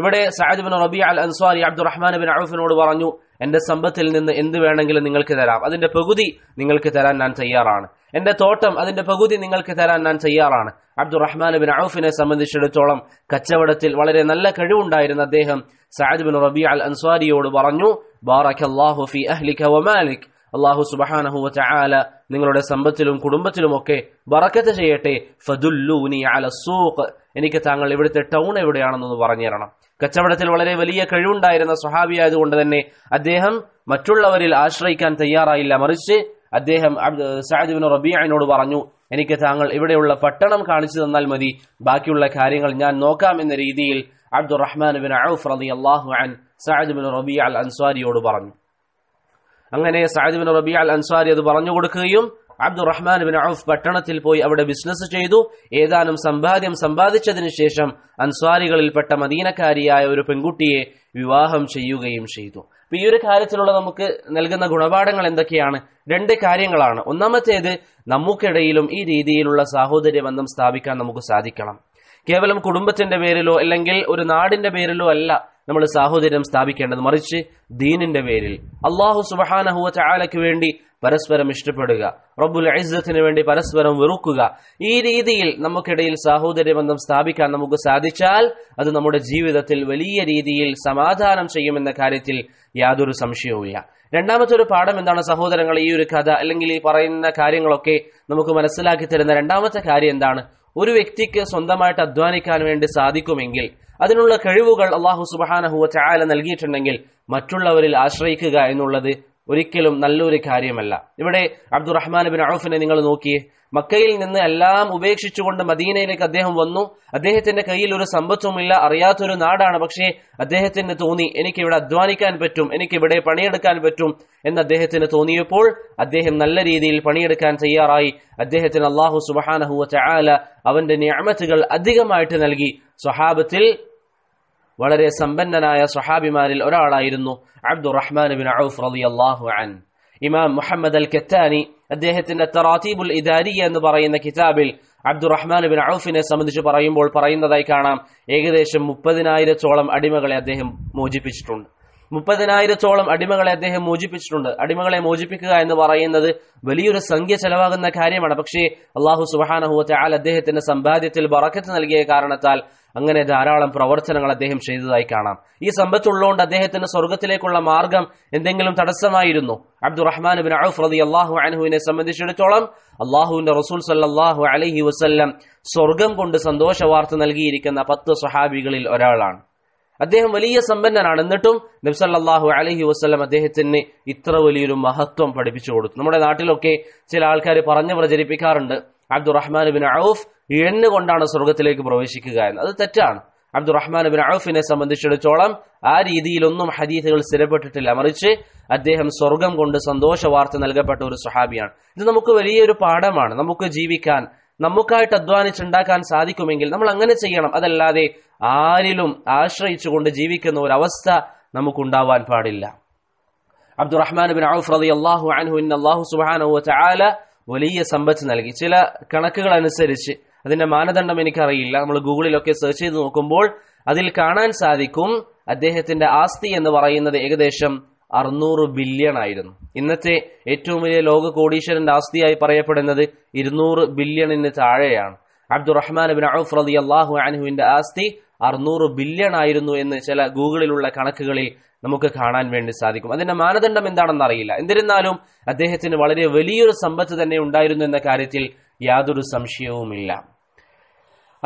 ഇവിടെ സഅദ് ബിൻ റബി അൽ അൻസാരി അബ്ദുറഹ്മാൻ ബിൻ ഔഫിനോട് പറഞ്ഞു എന്റെ സമ്പത്തിൽ നിന്ന് എന്ത് വേണമെങ്കിലും നിങ്ങൾക്ക് തരാം അതിന്റെ പകുതി നിങ്ങൾക്ക് തരാൻ ഞാൻ തയ്യാറാണ് എന്റെ തോട്ടം അതിന്റെ പകുതി നിങ്ങൾക്ക് തരാൻ ഞാൻ തയ്യാറാണ് അബ്ദുറഹ്മാൻ ബിൻ ഔഫിനെ സംബന്ധിച്ചിടത്തോളം കച്ചവടത്തിൽ വളരെ നല്ല കഴിവുണ്ടായിരുന്ന അദ്ദേഹം സഅദ് ബിൻ റബി അൽ അൻസ്വാരിയോട് പറഞ്ഞു ബാറക്കല്ലാഹു ഫി അഹ്ലിക അള്ളാഹു സുബാനഹു ചായാല നിങ്ങളുടെ സമ്പത്തിലും കുടുംബത്തിലും ഒക്കെ ബറക്കത്ത് ചെയ്യട്ടെ ഫദുല്ലൂനി അല സൂഖ് എനിക്ക് താങ്കൾ ഇവിടുത്തെ ടൗൺ എവിടെയാണെന്നൊന്ന് പറഞ്ഞു തരണം കച്ചവടത്തിൽ വളരെ വലിയ കഴിവുണ്ടായിരുന്ന സ്വഹാബിയായതുകൊണ്ട് തന്നെ അദ്ദേഹം മറ്റുള്ളവരിൽ ആശ്രയിക്കാൻ തയ്യാറായില്ല മറിച്ച് അദ്ദേഹം സാദിബിൻ റബിയാനോട് പറഞ്ഞു എനിക്ക് താങ്കൾ ഇവിടെയുള്ള പട്ടണം കാണിച്ചു തന്നാൽ മതി ബാക്കിയുള്ള കാര്യങ്ങൾ ഞാൻ നോക്കാം എന്ന രീതിയിൽ അബ്ദുറഹ്മാൻ ബിൻ ഔഫ് റബി അള്ളാഹു അൻ സാദിബിൻ റബി അൽ അൻസ്വാരിയോട് പറഞ്ഞു അങ്ങനെ സാദിബിൻ റബി അൽ അൻസ്വാരി അത് പറഞ്ഞു കൊടുക്കുകയും അബ്ദുറഹ്മാൻ ബിൻ ഔഫ് പട്ടണത്തിൽ പോയി അവിടെ ബിസിനസ് ചെയ്തു ഏതാനും സമ്പാദ്യം സമ്പാദിച്ചതിനു ശേഷം അൻസ്വാരികളിൽപ്പെട്ട മദീനക്കാരിയായ ഒരു പെൺകുട്ടിയെ വിവാഹം ചെയ്യുകയും ചെയ്തു അപ്പൊ ഈ ഒരു കാര്യത്തിലുള്ള നമുക്ക് നൽകുന്ന ഗുണപാഠങ്ങൾ എന്തൊക്കെയാണ് രണ്ട് കാര്യങ്ങളാണ് ഒന്നാമത്തേത് നമുക്കിടയിലും ഈ രീതിയിലുള്ള സാഹോദര്യ ബന്ധം സ്ഥാപിക്കാൻ നമുക്ക് സാധിക്കണം കേവലം കുടുംബത്തിന്റെ പേരിലോ അല്ലെങ്കിൽ ഒരു നാടിന്റെ പേരിലോ അല്ല നമ്മൾ സാഹോദര്യം സ്ഥാപിക്കേണ്ടത് മറിച്ച് ദീനിന്റെ പേരിൽ അള്ളാഹു സുബഹാനഹുവ വേണ്ടി പരസ്പരം ഇഷ്ടപ്പെടുക റബ്ബുൽ ഐസത്തിന് വേണ്ടി പരസ്പരം വെറുക്കുക ഈ രീതിയിൽ നമുക്കിടയിൽ സാഹോദര്യ ബന്ധം സ്ഥാപിക്കാൻ നമുക്ക് സാധിച്ചാൽ അത് നമ്മുടെ ജീവിതത്തിൽ വലിയ രീതിയിൽ സമാധാനം ചെയ്യുമെന്ന കാര്യത്തിൽ യാതൊരു സംശയവുമില്ല രണ്ടാമത്തെ ഒരു പാഠം എന്താണ് സഹോദരങ്ങൾ ഈ ഒരു കഥ അല്ലെങ്കിൽ ഈ പറയുന്ന കാര്യങ്ങളൊക്കെ നമുക്ക് മനസ്സിലാക്കി തരുന്ന രണ്ടാമത്തെ കാര്യം എന്താണ് ഒരു വ്യക്തിക്ക് സ്വന്തമായിട്ട് അധ്വാനിക്കാൻ വേണ്ടി സാധിക്കുമെങ്കിൽ അതിനുള്ള കഴിവുകൾ അള്ളാഹു സുബാനഹുവ ചായാല നൽകിയിട്ടുണ്ടെങ്കിൽ മറ്റുള്ളവരിൽ ആശ്രയിക്കുക എന്നുള്ളത് ഒരിക്കലും നല്ലൊരു കാര്യമല്ല ഇവിടെ അബ്ദുറഹ്മാൻ ബിൻ ഔഫിനെ നിങ്ങൾ നോക്കിയേ മക്കയിൽ നിന്ന് എല്ലാം ഉപേക്ഷിച്ചുകൊണ്ട് മദീനയിലേക്ക് അദ്ദേഹം വന്നു അദ്ദേഹത്തിന്റെ കയ്യിൽ ഒരു സമ്പത്തുമില്ല അറിയാത്തൊരു നാടാണ് പക്ഷേ അദ്ദേഹത്തിന് തോന്നി എനിക്ക് ഇവിടെ അധ്വാനിക്കാൻ പറ്റും എനിക്ക് ഇവിടെ പണിയെടുക്കാൻ പറ്റും എന്ന് അദ്ദേഹത്തിന് തോന്നിയപ്പോൾ അദ്ദേഹം നല്ല രീതിയിൽ പണിയെടുക്കാൻ തയ്യാറായി അദ്ദേഹത്തിന് അള്ളാഹു സുബാനഹുവ ചായാല അവന്റെ ഞാമത്തുകൾ അധികമായിട്ട് നൽകി സ്വഹാബത്തിൽ വളരെ സമ്പന്നനായ സുഹാബിമാരിൽ ഒരാളായിരുന്നു അബ്ദുറഹ്മാൻ ബിൻ ഔഫ് റലി അള്ളാഹു അൻ ഇമാം മുഹമ്മദ് അൽ കെത്താനി അദ്ദേഹത്തിന്റെ തറാത്തീബുൽ ഇദാരി എന്ന് പറയുന്ന കിതാബിൽ അബ്ദുറഹ്മാൻ ബിൻ ഔഫിനെ സംബന്ധിച്ച് പറയുമ്പോൾ പറയുന്നതായി കാണാം ഏകദേശം മുപ്പതിനായിരത്തോളം അടിമകളെ അദ്ദേഹം മോചിപ്പിച്ചിട്ടുണ്ട് മുപ്പതിനായിരത്തോളം അടിമകളെ അദ്ദേഹം മോചിപ്പിച്ചിട്ടുണ്ട് അടിമകളെ മോചിപ്പിക്കുക എന്ന് പറയുന്നത് വലിയൊരു സംഖ്യ ചെലവാകുന്ന കാര്യമാണ് പക്ഷേ അള്ളാഹു സുഹാനഹുവത്തെ ആൽ അദ്ദേഹത്തിന്റെ സമ്പാദ്യത്തിൽ ബറക്കത്ത് നൽകിയ കാരണത്താൽ അങ്ങനെ ധാരാളം പ്രവർത്തനങ്ങൾ അദ്ദേഹം ചെയ്തതായി കാണാം ഈ സമ്പത്തുള്ളതുകൊണ്ട് അദ്ദേഹത്തിന്റെ സ്വർഗത്തിലേക്കുള്ള മാർഗം എന്തെങ്കിലും തടസ്സമായിരുന്നു അബ്ദുറഹ്മാൻ ബിൻ ഔഫ് റതി അള്ളാഹു അനഹുവിനെ സംബന്ധിച്ചിടത്തോളം അള്ളാഹുവിന്റെ റസൂൽ സല്ലാഹു അലഹി വസ്ല്ലം സ്വർഗം കൊണ്ട് സന്തോഷ വാർത്ത നൽകിയിരിക്കുന്ന പത്ത് സ്വഹാബികളിൽ ഒരാളാണ് അദ്ദേഹം വലിയ സമ്പന്നനാണ് എന്നിട്ടും നബ്സല്ലാഹു അലഹി വസ്ലം അദ്ദേഹത്തിന് ഇത്ര വലിയൊരു മഹത്വം പഠിപ്പിച്ചു കൊടുത്തു നമ്മുടെ നാട്ടിലൊക്കെ ചില ആൾക്കാർ പറഞ്ഞു പ്രചരിപ്പിക്കാറുണ്ട് അബ്ദുറഹ്മാൻ ബിൻ ഔഫ് കൊണ്ടാണ് സ്വർഗത്തിലേക്ക് പ്രവേശിക്കുക എന്ന് അത് തെറ്റാണ് അബ്ദുറഹ്മാൻ ബിൻ ഔഫിനെ സംബന്ധിച്ചിടത്തോളം ആ രീതിയിലൊന്നും ഹദീസുകൾ സ്ഥിരപ്പെട്ടിട്ടില്ല മറിച്ച് അദ്ദേഹം സ്വർഗം കൊണ്ട് സന്തോഷ വാർത്ത നൽകപ്പെട്ട ഒരു സുഹാബിയാണ് ഇത് നമുക്ക് വലിയൊരു പാഠമാണ് നമുക്ക് ജീവിക്കാൻ നമുക്കായിട്ട് അധ്വാനിച്ചുണ്ടാക്കാൻ സാധിക്കുമെങ്കിൽ നമ്മൾ അങ്ങനെ ചെയ്യണം അതല്ലാതെ ആരിലും ആശ്രയിച്ചുകൊണ്ട് ജീവിക്കുന്ന ഒരു അവസ്ഥ നമുക്കുണ്ടാവാൻ പാടില്ല അബ്ദുറഹ്മാൻ ബിൻ ഔഫ് റതി അള്ളാഹു അൻഹുവിൻ അള്ളാഹു സുബാനു വലിയ സമ്പത്ത് നൽകി ചില കണക്കുകൾ അനുസരിച്ച് അതിന്റെ മാനദണ്ഡം എനിക്കറിയില്ല നമ്മൾ ഗൂഗിളിലൊക്കെ സെർച്ച് ചെയ്ത് നോക്കുമ്പോൾ അതിൽ കാണാൻ സാധിക്കും അദ്ദേഹത്തിന്റെ ആസ്തി എന്ന് പറയുന്നത് ഏകദേശം അറുന്നൂറ് ബില്യൺ ആയിരുന്നു ഇന്നത്തെ ഏറ്റവും വലിയ ലോക കോടീശ്വരന്റെ ആസ്തിയായി പറയപ്പെടുന്നത് ഇരുന്നൂറ് ബില്യണിന് താഴെയാണ് അബ്ദുറഹ്മാൻ ബിൻ ഔഫ് റതി അള്ളാഹു അനഹുവിന്റെ ആസ്തി അറുന്നൂറ് ബില്യൺ ആയിരുന്നു എന്ന് ചില ഗൂഗിളിലുള്ള കണക്കുകളിൽ നമുക്ക് കാണാൻ വേണ്ടി സാധിക്കും അതിന്റെ മാനദണ്ഡം എന്താണെന്ന് അറിയില്ല എന്നിരുന്നാലും അദ്ദേഹത്തിന് വളരെ വലിയൊരു സമ്പത്ത് തന്നെ ഉണ്ടായിരുന്നു എന്ന കാര്യത്തിൽ യാതൊരു സംശയവുമില്ല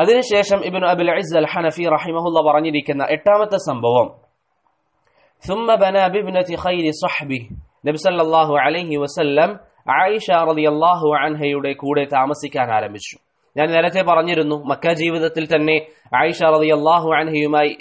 അതിനുശേഷം ഇബിൻ അബുൽ അൽ ഹനഫി റഹിമഹുല്ല പറഞ്ഞിരിക്കുന്ന എട്ടാമത്തെ സംഭവം ثم بنى بابنة خير صحبه صلى الله നബി സല്ലാഹു അലഹി വസല്ലം ആയിഷ റളിയല്ലാഹു അൻഹയുടെ കൂടെ താമസിക്കാൻ ആരംഭിച്ചു ഞാൻ നേരത്തെ പറഞ്ഞിരുന്നു മക്ക ജീവിതത്തിൽ തന്നെ ആയിഷ റളിയല്ലാഹു അൻഹയുമായി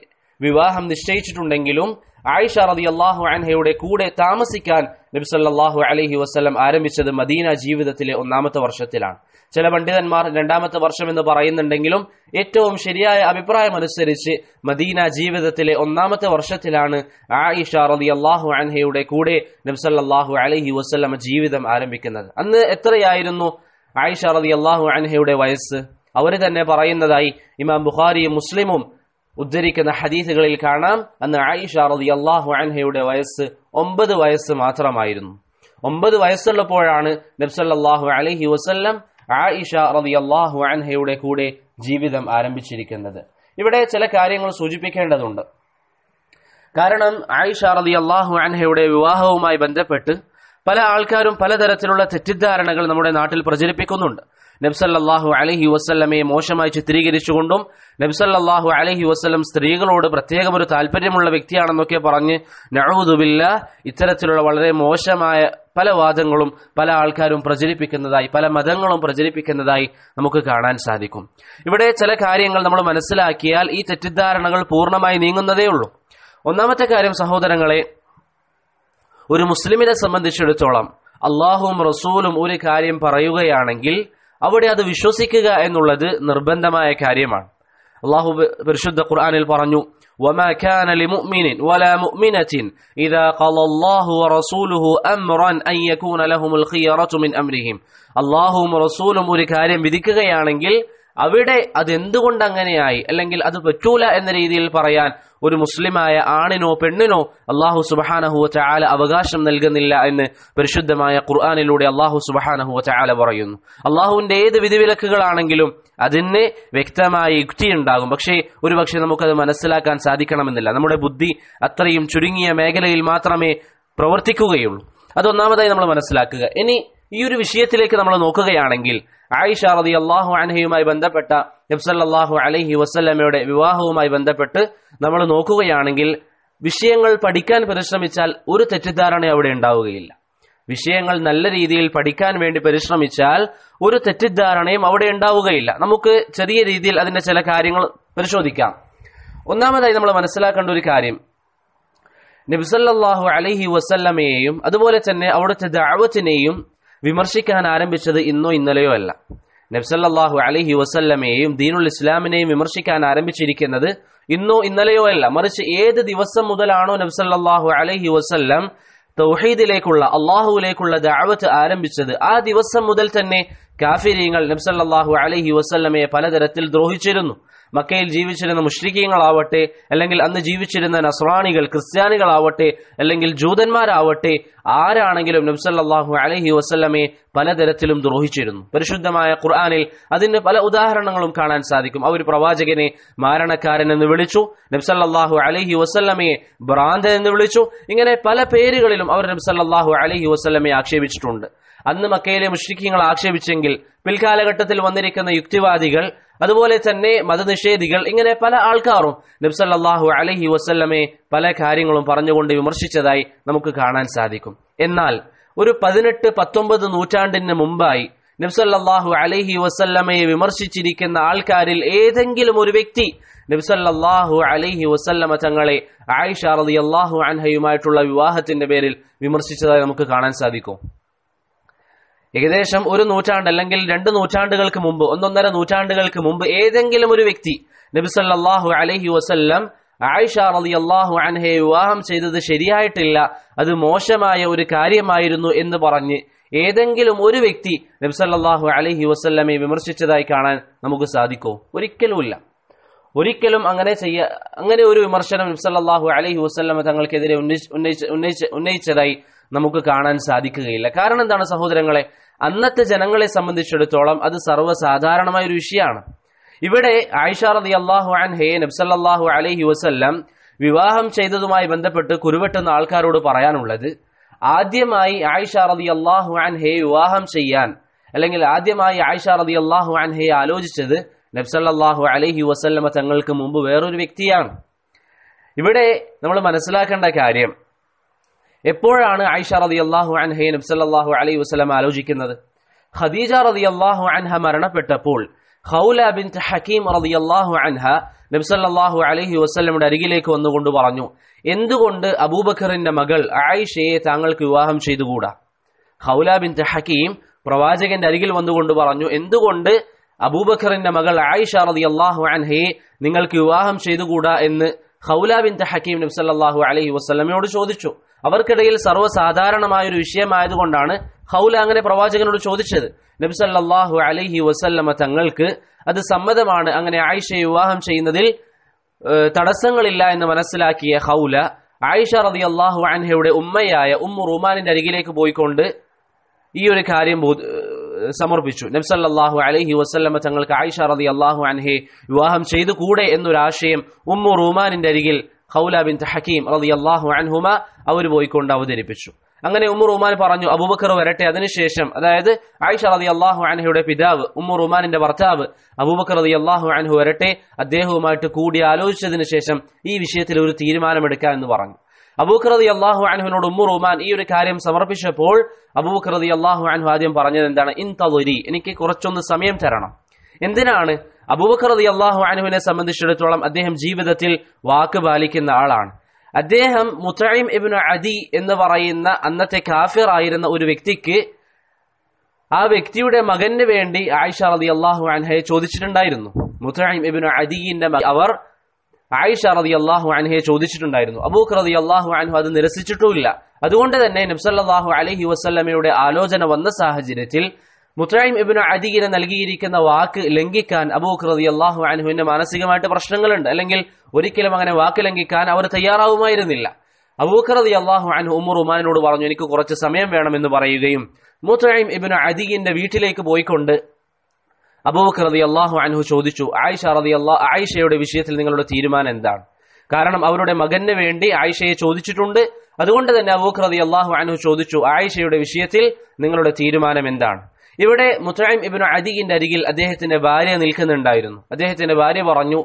വിവാഹം നിശ്ചയിച്ചിട്ടുണ്ടെങ്കിലും ആയിഷ റളിയല്ലാഹു അൻഹയുടെ കൂടെ താമസിക്കാൻ നബി സല്ലാഹു അലഹി വസ്ലം ആരംഭിച്ചത് മദീന ജീവിതത്തിലെ ഒന്നാമത്തെ വർഷത്തിലാണ് ചില പണ്ഡിതന്മാർ രണ്ടാമത്തെ വർഷം എന്ന് പറയുന്നുണ്ടെങ്കിലും ഏറ്റവും ശരിയായ അഭിപ്രായം അനുസരിച്ച് മദീന ജീവിതത്തിലെ ഒന്നാമത്തെ വർഷത്തിലാണ് ആയിഷ റതി അള്ളാഹു അൻഹയുടെ കൂടെ നബ്സല്ലാഹു അലഹി വസ്ലമ ജീവിതം ആരംഭിക്കുന്നത് അന്ന് എത്രയായിരുന്നു ആയിഷ റതി അള്ളാഹു അൻഹയുടെ വയസ്സ് അവർ തന്നെ പറയുന്നതായി ഇമാം ബുഖാരിയും മുസ്ലിമും ഉദ്ധരിക്കുന്ന ഹദീസുകളിൽ കാണാം അന്ന് ആയിഷ റതി അള്ളാഹു അൻഹയുടെ വയസ്സ് ഒമ്പത് വയസ്സ് മാത്രമായിരുന്നു ഒമ്പത് വയസ്സുള്ളപ്പോഴാണ് നബ്സല്ലാഹു അലഹി വസ്ല്ലം ആയിഷ റതിയല്ലാഹു അൻഹയുടെ കൂടെ ജീവിതം ആരംഭിച്ചിരിക്കുന്നത് ഇവിടെ ചില കാര്യങ്ങൾ സൂചിപ്പിക്കേണ്ടതുണ്ട് കാരണം ആയിഷ അള്ളാഹു അൻഹയുടെ വിവാഹവുമായി ബന്ധപ്പെട്ട് പല ആൾക്കാരും പലതരത്തിലുള്ള തെറ്റിദ്ധാരണകൾ നമ്മുടെ നാട്ടിൽ പ്രചരിപ്പിക്കുന്നുണ്ട് നബ്സല്ലാഹു അലഹി വസ്ല്ലമയെ മോശമായി ചിത്രീകരിച്ചുകൊണ്ടും നബ്സല്ലാഹു അലഹി വസ്ലം സ്ത്രീകളോട് പ്രത്യേകം ഒരു താല്പര്യമുള്ള വ്യക്തിയാണെന്നൊക്കെ പറഞ്ഞ് നഴൂതുബില്ല ഇത്തരത്തിലുള്ള വളരെ മോശമായ പല വാദങ്ങളും പല ആൾക്കാരും പ്രചരിപ്പിക്കുന്നതായി പല മതങ്ങളും പ്രചരിപ്പിക്കുന്നതായി നമുക്ക് കാണാൻ സാധിക്കും ഇവിടെ ചില കാര്യങ്ങൾ നമ്മൾ മനസ്സിലാക്കിയാൽ ഈ തെറ്റിദ്ധാരണകൾ പൂർണ്ണമായി നീങ്ങുന്നതേ ഉള്ളൂ ഒന്നാമത്തെ കാര്യം സഹോദരങ്ങളെ ഒരു മുസ്ലിമിനെ സംബന്ധിച്ചിടത്തോളം അള്ളാഹുവും റസൂലും ഒരു കാര്യം പറയുകയാണെങ്കിൽ അവിടെ അത് വിശ്വസിക്കുക എന്നുള്ളത് നിർബന്ധമായ കാര്യമാണ് അള്ളാഹു പരിശുദ്ധ ഖുർആാനിൽ പറഞ്ഞു وما كان لمؤمن ولا مؤمنة إذا قال الله ورسوله أمرا أن يكون لهم الخيرة من أمرهم اللهم رسولهم ഒരു കാര്യം വിധിക്കുകയാണെങ്കിൽ അവിടെ അത് എന്തുകൊണ്ട് അങ്ങനെയായി അല്ലെങ്കിൽ അത് പറ്റൂല എന്ന രീതിയിൽ പറയാൻ ഒരു മുസ്ലിമായ ആണിനോ പെണ്ണിനോ അള്ളാഹു സുബഹാനഹുവ ചാല അവകാശം നൽകുന്നില്ല എന്ന് പരിശുദ്ധമായ ഖുർആാനിലൂടെ അള്ളാഹു സുബഹാനഹുവ ചാല പറയുന്നു അള്ളാഹുവിന്റെ ഏത് വിധിവിലക്കുകളാണെങ്കിലും അതിന് വ്യക്തമായ യുക്തിയുണ്ടാകും പക്ഷേ ഒരുപക്ഷെ നമുക്കത് മനസ്സിലാക്കാൻ സാധിക്കണമെന്നില്ല നമ്മുടെ ബുദ്ധി അത്രയും ചുരുങ്ങിയ മേഖലയിൽ മാത്രമേ പ്രവർത്തിക്കുകയുള്ളൂ അതൊന്നാമതായി നമ്മൾ മനസ്സിലാക്കുക ഇനി ഈ ഒരു വിഷയത്തിലേക്ക് നമ്മൾ നോക്കുകയാണെങ്കിൽ ആയിഷ റതി അള്ളാഹു അനഹയുമായി ബന്ധപ്പെട്ട നബ്സല്ലാഹു അലഹി വസ്ല്ലമയുടെ വിവാഹവുമായി ബന്ധപ്പെട്ട് നമ്മൾ നോക്കുകയാണെങ്കിൽ വിഷയങ്ങൾ പഠിക്കാൻ പരിശ്രമിച്ചാൽ ഒരു തെറ്റിദ്ധാരണ അവിടെ ഉണ്ടാവുകയില്ല വിഷയങ്ങൾ നല്ല രീതിയിൽ പഠിക്കാൻ വേണ്ടി പരിശ്രമിച്ചാൽ ഒരു തെറ്റിദ്ധാരണയും അവിടെ ഉണ്ടാവുകയില്ല നമുക്ക് ചെറിയ രീതിയിൽ അതിന്റെ ചില കാര്യങ്ങൾ പരിശോധിക്കാം ഒന്നാമതായി നമ്മൾ മനസ്സിലാക്കേണ്ട ഒരു കാര്യം നബിസല്ലാഹു അലഹി വസല്ലമയെയും അതുപോലെ തന്നെ അവിടുത്തെ ദാവത്തിനെയും വിമർശിക്കാൻ ആരംഭിച്ചത് ഇന്നോ ഇന്നലെയോ അല്ല നബ്സല്ലാഹു അലഹി വസല്ലമയെയും ദീനുൽ ഇസ്ലാമിനെയും വിമർശിക്കാൻ ആരംഭിച്ചിരിക്കുന്നത് ഇന്നോ ഇന്നലെയോ അല്ല മറിച്ച് ഏത് ദിവസം മുതലാണോ നബ്സല്ലാഹു അലഹി വസല്ലം തൗഹീദിലേക്കുള്ള അള്ളാഹുവിലേക്കുള്ള ദാവത്ത് ആരംഭിച്ചത് ആ ദിവസം മുതൽ തന്നെ കാഫിര്യങ്ങൾ നബ്സല്ലാഹു അലഹി വസല്ലമയെ പലതരത്തിൽ ദ്രോഹിച്ചിരുന്നു മക്കയിൽ ജീവിച്ചിരുന്ന മുഷ്രിക്കീങ്ങളാവട്ടെ അല്ലെങ്കിൽ അന്ന് ജീവിച്ചിരുന്ന നസ്രാണികൾ ക്രിസ്ത്യാനികളാവട്ടെ അല്ലെങ്കിൽ ജൂതന്മാരാവട്ടെ ആരാണെങ്കിലും നബ്സല്ലാഹു അലഹി വസ്ല്ലമെ പലതരത്തിലും ദ്രോഹിച്ചിരുന്നു പരിശുദ്ധമായ ഖുർആാനിൽ അതിന് പല ഉദാഹരണങ്ങളും കാണാൻ സാധിക്കും അവർ പ്രവാചകനെ മാരണക്കാരൻ എന്ന് വിളിച്ചു നബ്സല്ലാഹു അലഹി വസ്ല്ലമയെ ഭ്രാന്തൻ എന്ന് വിളിച്ചു ഇങ്ങനെ പല പേരുകളിലും അവർ നബ്സല്ലാഹു അലഹി വസ്ല്ലമെ ആക്ഷേപിച്ചിട്ടുണ്ട് അന്ന് മക്കയിലെ മുഷ്രിഖ്യങ്ങൾ ആക്ഷേപിച്ചെങ്കിൽ പിൽക്കാലഘട്ടത്തിൽ വന്നിരിക്കുന്ന യുക്തിവാദികൾ അതുപോലെ തന്നെ മതനിഷേധികൾ ഇങ്ങനെ പല ആൾക്കാരും നബ്സല്ലാഹു അലഹി വസ്ല്ലമെ പല കാര്യങ്ങളും പറഞ്ഞുകൊണ്ട് വിമർശിച്ചതായി നമുക്ക് കാണാൻ സാധിക്കും എന്നാൽ ഒരു പതിനെട്ട് പത്തൊമ്പത് നൂറ്റാണ്ടിന് മുമ്പായി നബ്സല്ലാഹു അലഹി വസല്ലമയെ വിമർശിച്ചിരിക്കുന്ന ആൾക്കാരിൽ ഏതെങ്കിലും ഒരു വ്യക്തി നബ്സല്ലാഹു അലഹി വസല്ലമ തങ്ങളെ ആയിഷ റളിയല്ലാഹു അൻഹയുമായിട്ടുള്ള വിവാഹത്തിന്റെ പേരിൽ വിമർശിച്ചതായി നമുക്ക് കാണാൻ സാധിക്കും ഏകദേശം ഒരു നൂറ്റാണ്ട് അല്ലെങ്കിൽ രണ്ട് നൂറ്റാണ്ടുകൾക്ക് മുമ്പ് ഒന്നൊന്നര നൂറ്റാണ്ടുകൾക്ക് മുമ്പ് ഏതെങ്കിലും ഒരു വ്യക്തി നബിസല്ലാഹു അലഹി വസല്ലം ആയിഷ അലി അള്ളാഹു അൻഹയെ വിവാഹം ചെയ്തത് ശരിയായിട്ടില്ല അത് മോശമായ ഒരു കാര്യമായിരുന്നു എന്ന് പറഞ്ഞ് ഏതെങ്കിലും ഒരു വ്യക്തി നബ്സല്ലാഹു അലഹി വസ്ല്ലമെ വിമർശിച്ചതായി കാണാൻ നമുക്ക് സാധിക്കോ ഒരിക്കലുമില്ല ഒരിക്കലും അങ്ങനെ ചെയ്യ അങ്ങനെ ഒരു വിമർശനം നബ്സല്ലാഹു അലഹി വസ്ല്ലമെ തങ്ങൾക്കെതിരെ ഉന്നയിച്ചതായി നമുക്ക് കാണാൻ സാധിക്കുകയില്ല കാരണം എന്താണ് സഹോദരങ്ങളെ അന്നത്തെ ജനങ്ങളെ സംബന്ധിച്ചിടത്തോളം അത് സർവ്വസാധാരണമായ ഒരു വിഷയമാണ് ഇവിടെ ആയിഷ റതി അള്ളാഹു അൻഹയെ നബ്സല്ലാഹു അലഹി വസ്ല്ലാം വിവാഹം ചെയ്തതുമായി ബന്ധപ്പെട്ട് കുരുവെട്ടുന്ന ആൾക്കാരോട് പറയാനുള്ളത് ആദ്യമായി ആയിഷ റതി അള്ളാഹു അൻഹയെ വിവാഹം ചെയ്യാൻ അല്ലെങ്കിൽ ആദ്യമായി ആയിഷ റതി അള്ളാഹു അൻഹയെ ആലോചിച്ചത് നബ്സല്ലാഹു അലഹി വസല്ലമ തങ്ങൾക്ക് മുമ്പ് വേറൊരു വ്യക്തിയാണ് ഇവിടെ നമ്മൾ മനസ്സിലാക്കേണ്ട കാര്യം എപ്പോഴാണ് ആയിഷ റതി അള്ളാഹു അൻഹയെ നബ്സല്ലാഹു അലൈഹി വസ്ലം ആലോചിക്കുന്നത് ഖദീജ റതി അള്ളാഹു അൻഹ മരണപ്പെട്ടപ്പോൾ ഹൗല ബിൻ ഹക്കീം റതി അള്ളാഹു അൻഹ നബ്സല്ലാഹു അലഹി വസ്ലമുടെ അരികിലേക്ക് വന്നുകൊണ്ട് പറഞ്ഞു എന്തുകൊണ്ട് അബൂബക്കറിന്റെ മകൾ ആയിഷയെ താങ്കൾക്ക് വിവാഹം ചെയ്തുകൂടാ ഹൗല ബിൻ ഹക്കീം പ്രവാചകന്റെ അരികിൽ വന്നുകൊണ്ട് പറഞ്ഞു എന്തുകൊണ്ട് അബൂബക്കറിന്റെ മകൾ ആയിഷ റതി അള്ളാഹു അൻഹയെ നിങ്ങൾക്ക് വിവാഹം ചെയ്തുകൂടാ എന്ന് ഹൗല ബിൻ ഹക്കീം നബ്സല്ലാഹു അലഹി വസ്ലമയോട് ചോദിച്ചു അവർക്കിടയിൽ സർവ്വസാധാരണമായൊരു വിഷയമായതുകൊണ്ടാണ് ഹൗല അങ്ങനെ പ്രവാചകനോട് ചോദിച്ചത് നബ്സല്ലാഹു അലഹി വസല്ലമ തങ്ങൾക്ക് അത് സമ്മതമാണ് അങ്ങനെ ആയിഷയെ വിവാഹം ചെയ്യുന്നതിൽ തടസ്സങ്ങളില്ല എന്ന് മനസ്സിലാക്കിയ ഹൗല ആയിഷ റതി അള്ളാഹു അൻഹയുടെ ഉമ്മയായ ഉമ്മു റുമാനിന്റെ അരികിലേക്ക് പോയിക്കൊണ്ട് ഈ ഒരു കാര്യം സമർപ്പിച്ചു നബ്സല്ലാഹു അലഹി വസ്ല്ലമ തങ്ങൾക്ക് ആയിഷ റതി അള്ളാഹു അൻഹെ വിവാഹം ചെയ്തു കൂടെ എന്നൊരാശയം ഉമ്മു റുമാനിന്റെ അരികിൽ ഖൗല ബിൻ ഹക്കീം റതി അള്ളാഹു അൻഹുമ അവർ പോയിക്കൊണ്ട് അവതരിപ്പിച്ചു അങ്ങനെ ഉമ്മർ ഉമാൻ പറഞ്ഞു അബൂബക്കർ വരട്ടെ അതിനുശേഷം അതായത് ആയിഷ റതി അള്ളാഹു അൻഹയുടെ പിതാവ് ഉമ്മർ ഉമാനിന്റെ ഭർത്താവ് അബൂബക്കർ റതി അള്ളാഹു അൻഹു വരട്ടെ അദ്ദേഹവുമായിട്ട് കൂടി ആലോചിച്ചതിന് ശേഷം ഈ വിഷയത്തിൽ ഒരു തീരുമാനമെടുക്കാം എന്ന് പറഞ്ഞു അബൂബക്കർ അള്ളാഹു അൻഹുനോട് ഉമ്മു റുമാൻ ഈ ഒരു കാര്യം സമർപ്പിച്ചപ്പോൾ അബൂബക്കർ അള്ളാഹു അൻഹു ആദ്യം പറഞ്ഞത് എന്താണ് ഇൻ തലുരി എനിക്ക് കുറച്ചൊന്ന് സമയം തരണം എന്തിനാണ് അബൂബക്കർ അലി അള്ളാഹു അനുവിനെ സംബന്ധിച്ചിടത്തോളം അദ്ദേഹം ജീവിതത്തിൽ വാക്ക് പാലിക്കുന്ന ആളാണ് അദ്ദേഹം മുത്തൈം ഇബിന് അദി എന്ന് പറയുന്ന അന്നത്തെ കാഫിർ ആയിരുന്ന ഒരു വ്യക്തിക്ക് ആ വ്യക്തിയുടെ മകന് വേണ്ടി ആയിഷ റതി അള്ളാഹു അൻഹയെ ചോദിച്ചിട്ടുണ്ടായിരുന്നു മുത്തൈം ഇബിന് അദിന്റെ അവർ ആയിഷ റതി അള്ളാഹു അൻഹയെ ചോദിച്ചിട്ടുണ്ടായിരുന്നു അബൂഖ് റതി അള്ളാഹു അൻഹു അത് നിരസിച്ചിട്ടുമില്ല അതുകൊണ്ട് തന്നെ നബ്സല്ലാഹു അലഹി വസ്ല്ലമയുടെ ആലോചന വന്ന സാഹചര്യത്തിൽ മുത്തായിം ഇബിന് അദിയിനെ നൽകിയിരിക്കുന്ന വാക്ക് ലംഘിക്കാൻ അബൂഖ് റതി അള്ളാഹു അനുഹുവിന്റെ മാനസികമായിട്ട് പ്രശ്നങ്ങളുണ്ട് അല്ലെങ്കിൽ ഒരിക്കലും അങ്ങനെ വാക്ക് ലംഘിക്കാൻ അവർ തയ്യാറാവുമായിരുന്നില്ല അബൂഖ് റതി അള്ളാഹു അനു ഉമർ ഉമാനോട് പറഞ്ഞു എനിക്ക് കുറച്ച് സമയം വേണമെന്ന് പറയുകയും മുത്തായിം ഇബിന് അദിയിന്റെ വീട്ടിലേക്ക് പോയിക്കൊണ്ട് അബൂഖ് റതി അള്ളാഹു അനുഹു ചോദിച്ചു ആയിഷ റതി അള്ളാഹ് ആയിഷയുടെ വിഷയത്തിൽ നിങ്ങളുടെ തീരുമാനം എന്താണ് കാരണം അവരുടെ മകന് വേണ്ടി ആയിഷയെ ചോദിച്ചിട്ടുണ്ട് അതുകൊണ്ട് തന്നെ അബൂഖ് റതി അള്ളാഹു അനുഹു ചോദിച്ചു ആയിഷയുടെ വിഷയത്തിൽ നിങ്ങളുടെ തീരുമാനം എന്താണ് ഇവിടെ മുത്തായിം ഇബിന് അദിഖിന്റെ അരികിൽ അദ്ദേഹത്തിന്റെ ഭാര്യ നിൽക്കുന്നുണ്ടായിരുന്നു അദ്ദേഹത്തിന്റെ ഭാര്യ പറഞ്ഞു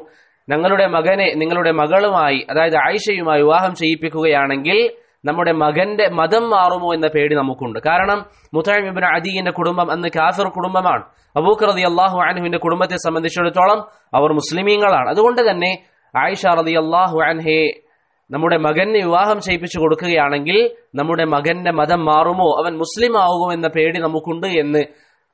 ഞങ്ങളുടെ മകനെ നിങ്ങളുടെ മകളുമായി അതായത് ആയിഷയുമായി വിവാഹം ചെയ്യിപ്പിക്കുകയാണെങ്കിൽ നമ്മുടെ മകന്റെ മതം മാറുമോ എന്ന പേടി നമുക്കുണ്ട് കാരണം മുത്തായിം ഇബിൻ അദീന്റെ കുടുംബം അന്ന് കാഫിർ കുടുംബമാണ് അബൂഖ് റതി അള്ളാഹു അനഹുവിന്റെ കുടുംബത്തെ സംബന്ധിച്ചിടത്തോളം അവർ മുസ്ലിമീങ്ങളാണ് അതുകൊണ്ട് തന്നെ ആയിഷ റതി അള്ളാഹു അൻഹെ നമ്മുടെ മകന് വിവാഹം ചെയ്യിപ്പിച്ചു കൊടുക്കുകയാണെങ്കിൽ നമ്മുടെ മകന്റെ മതം മാറുമോ അവൻ മുസ്ലിം ആവുമോ എന്ന പേടി നമുക്കുണ്ട് എന്ന്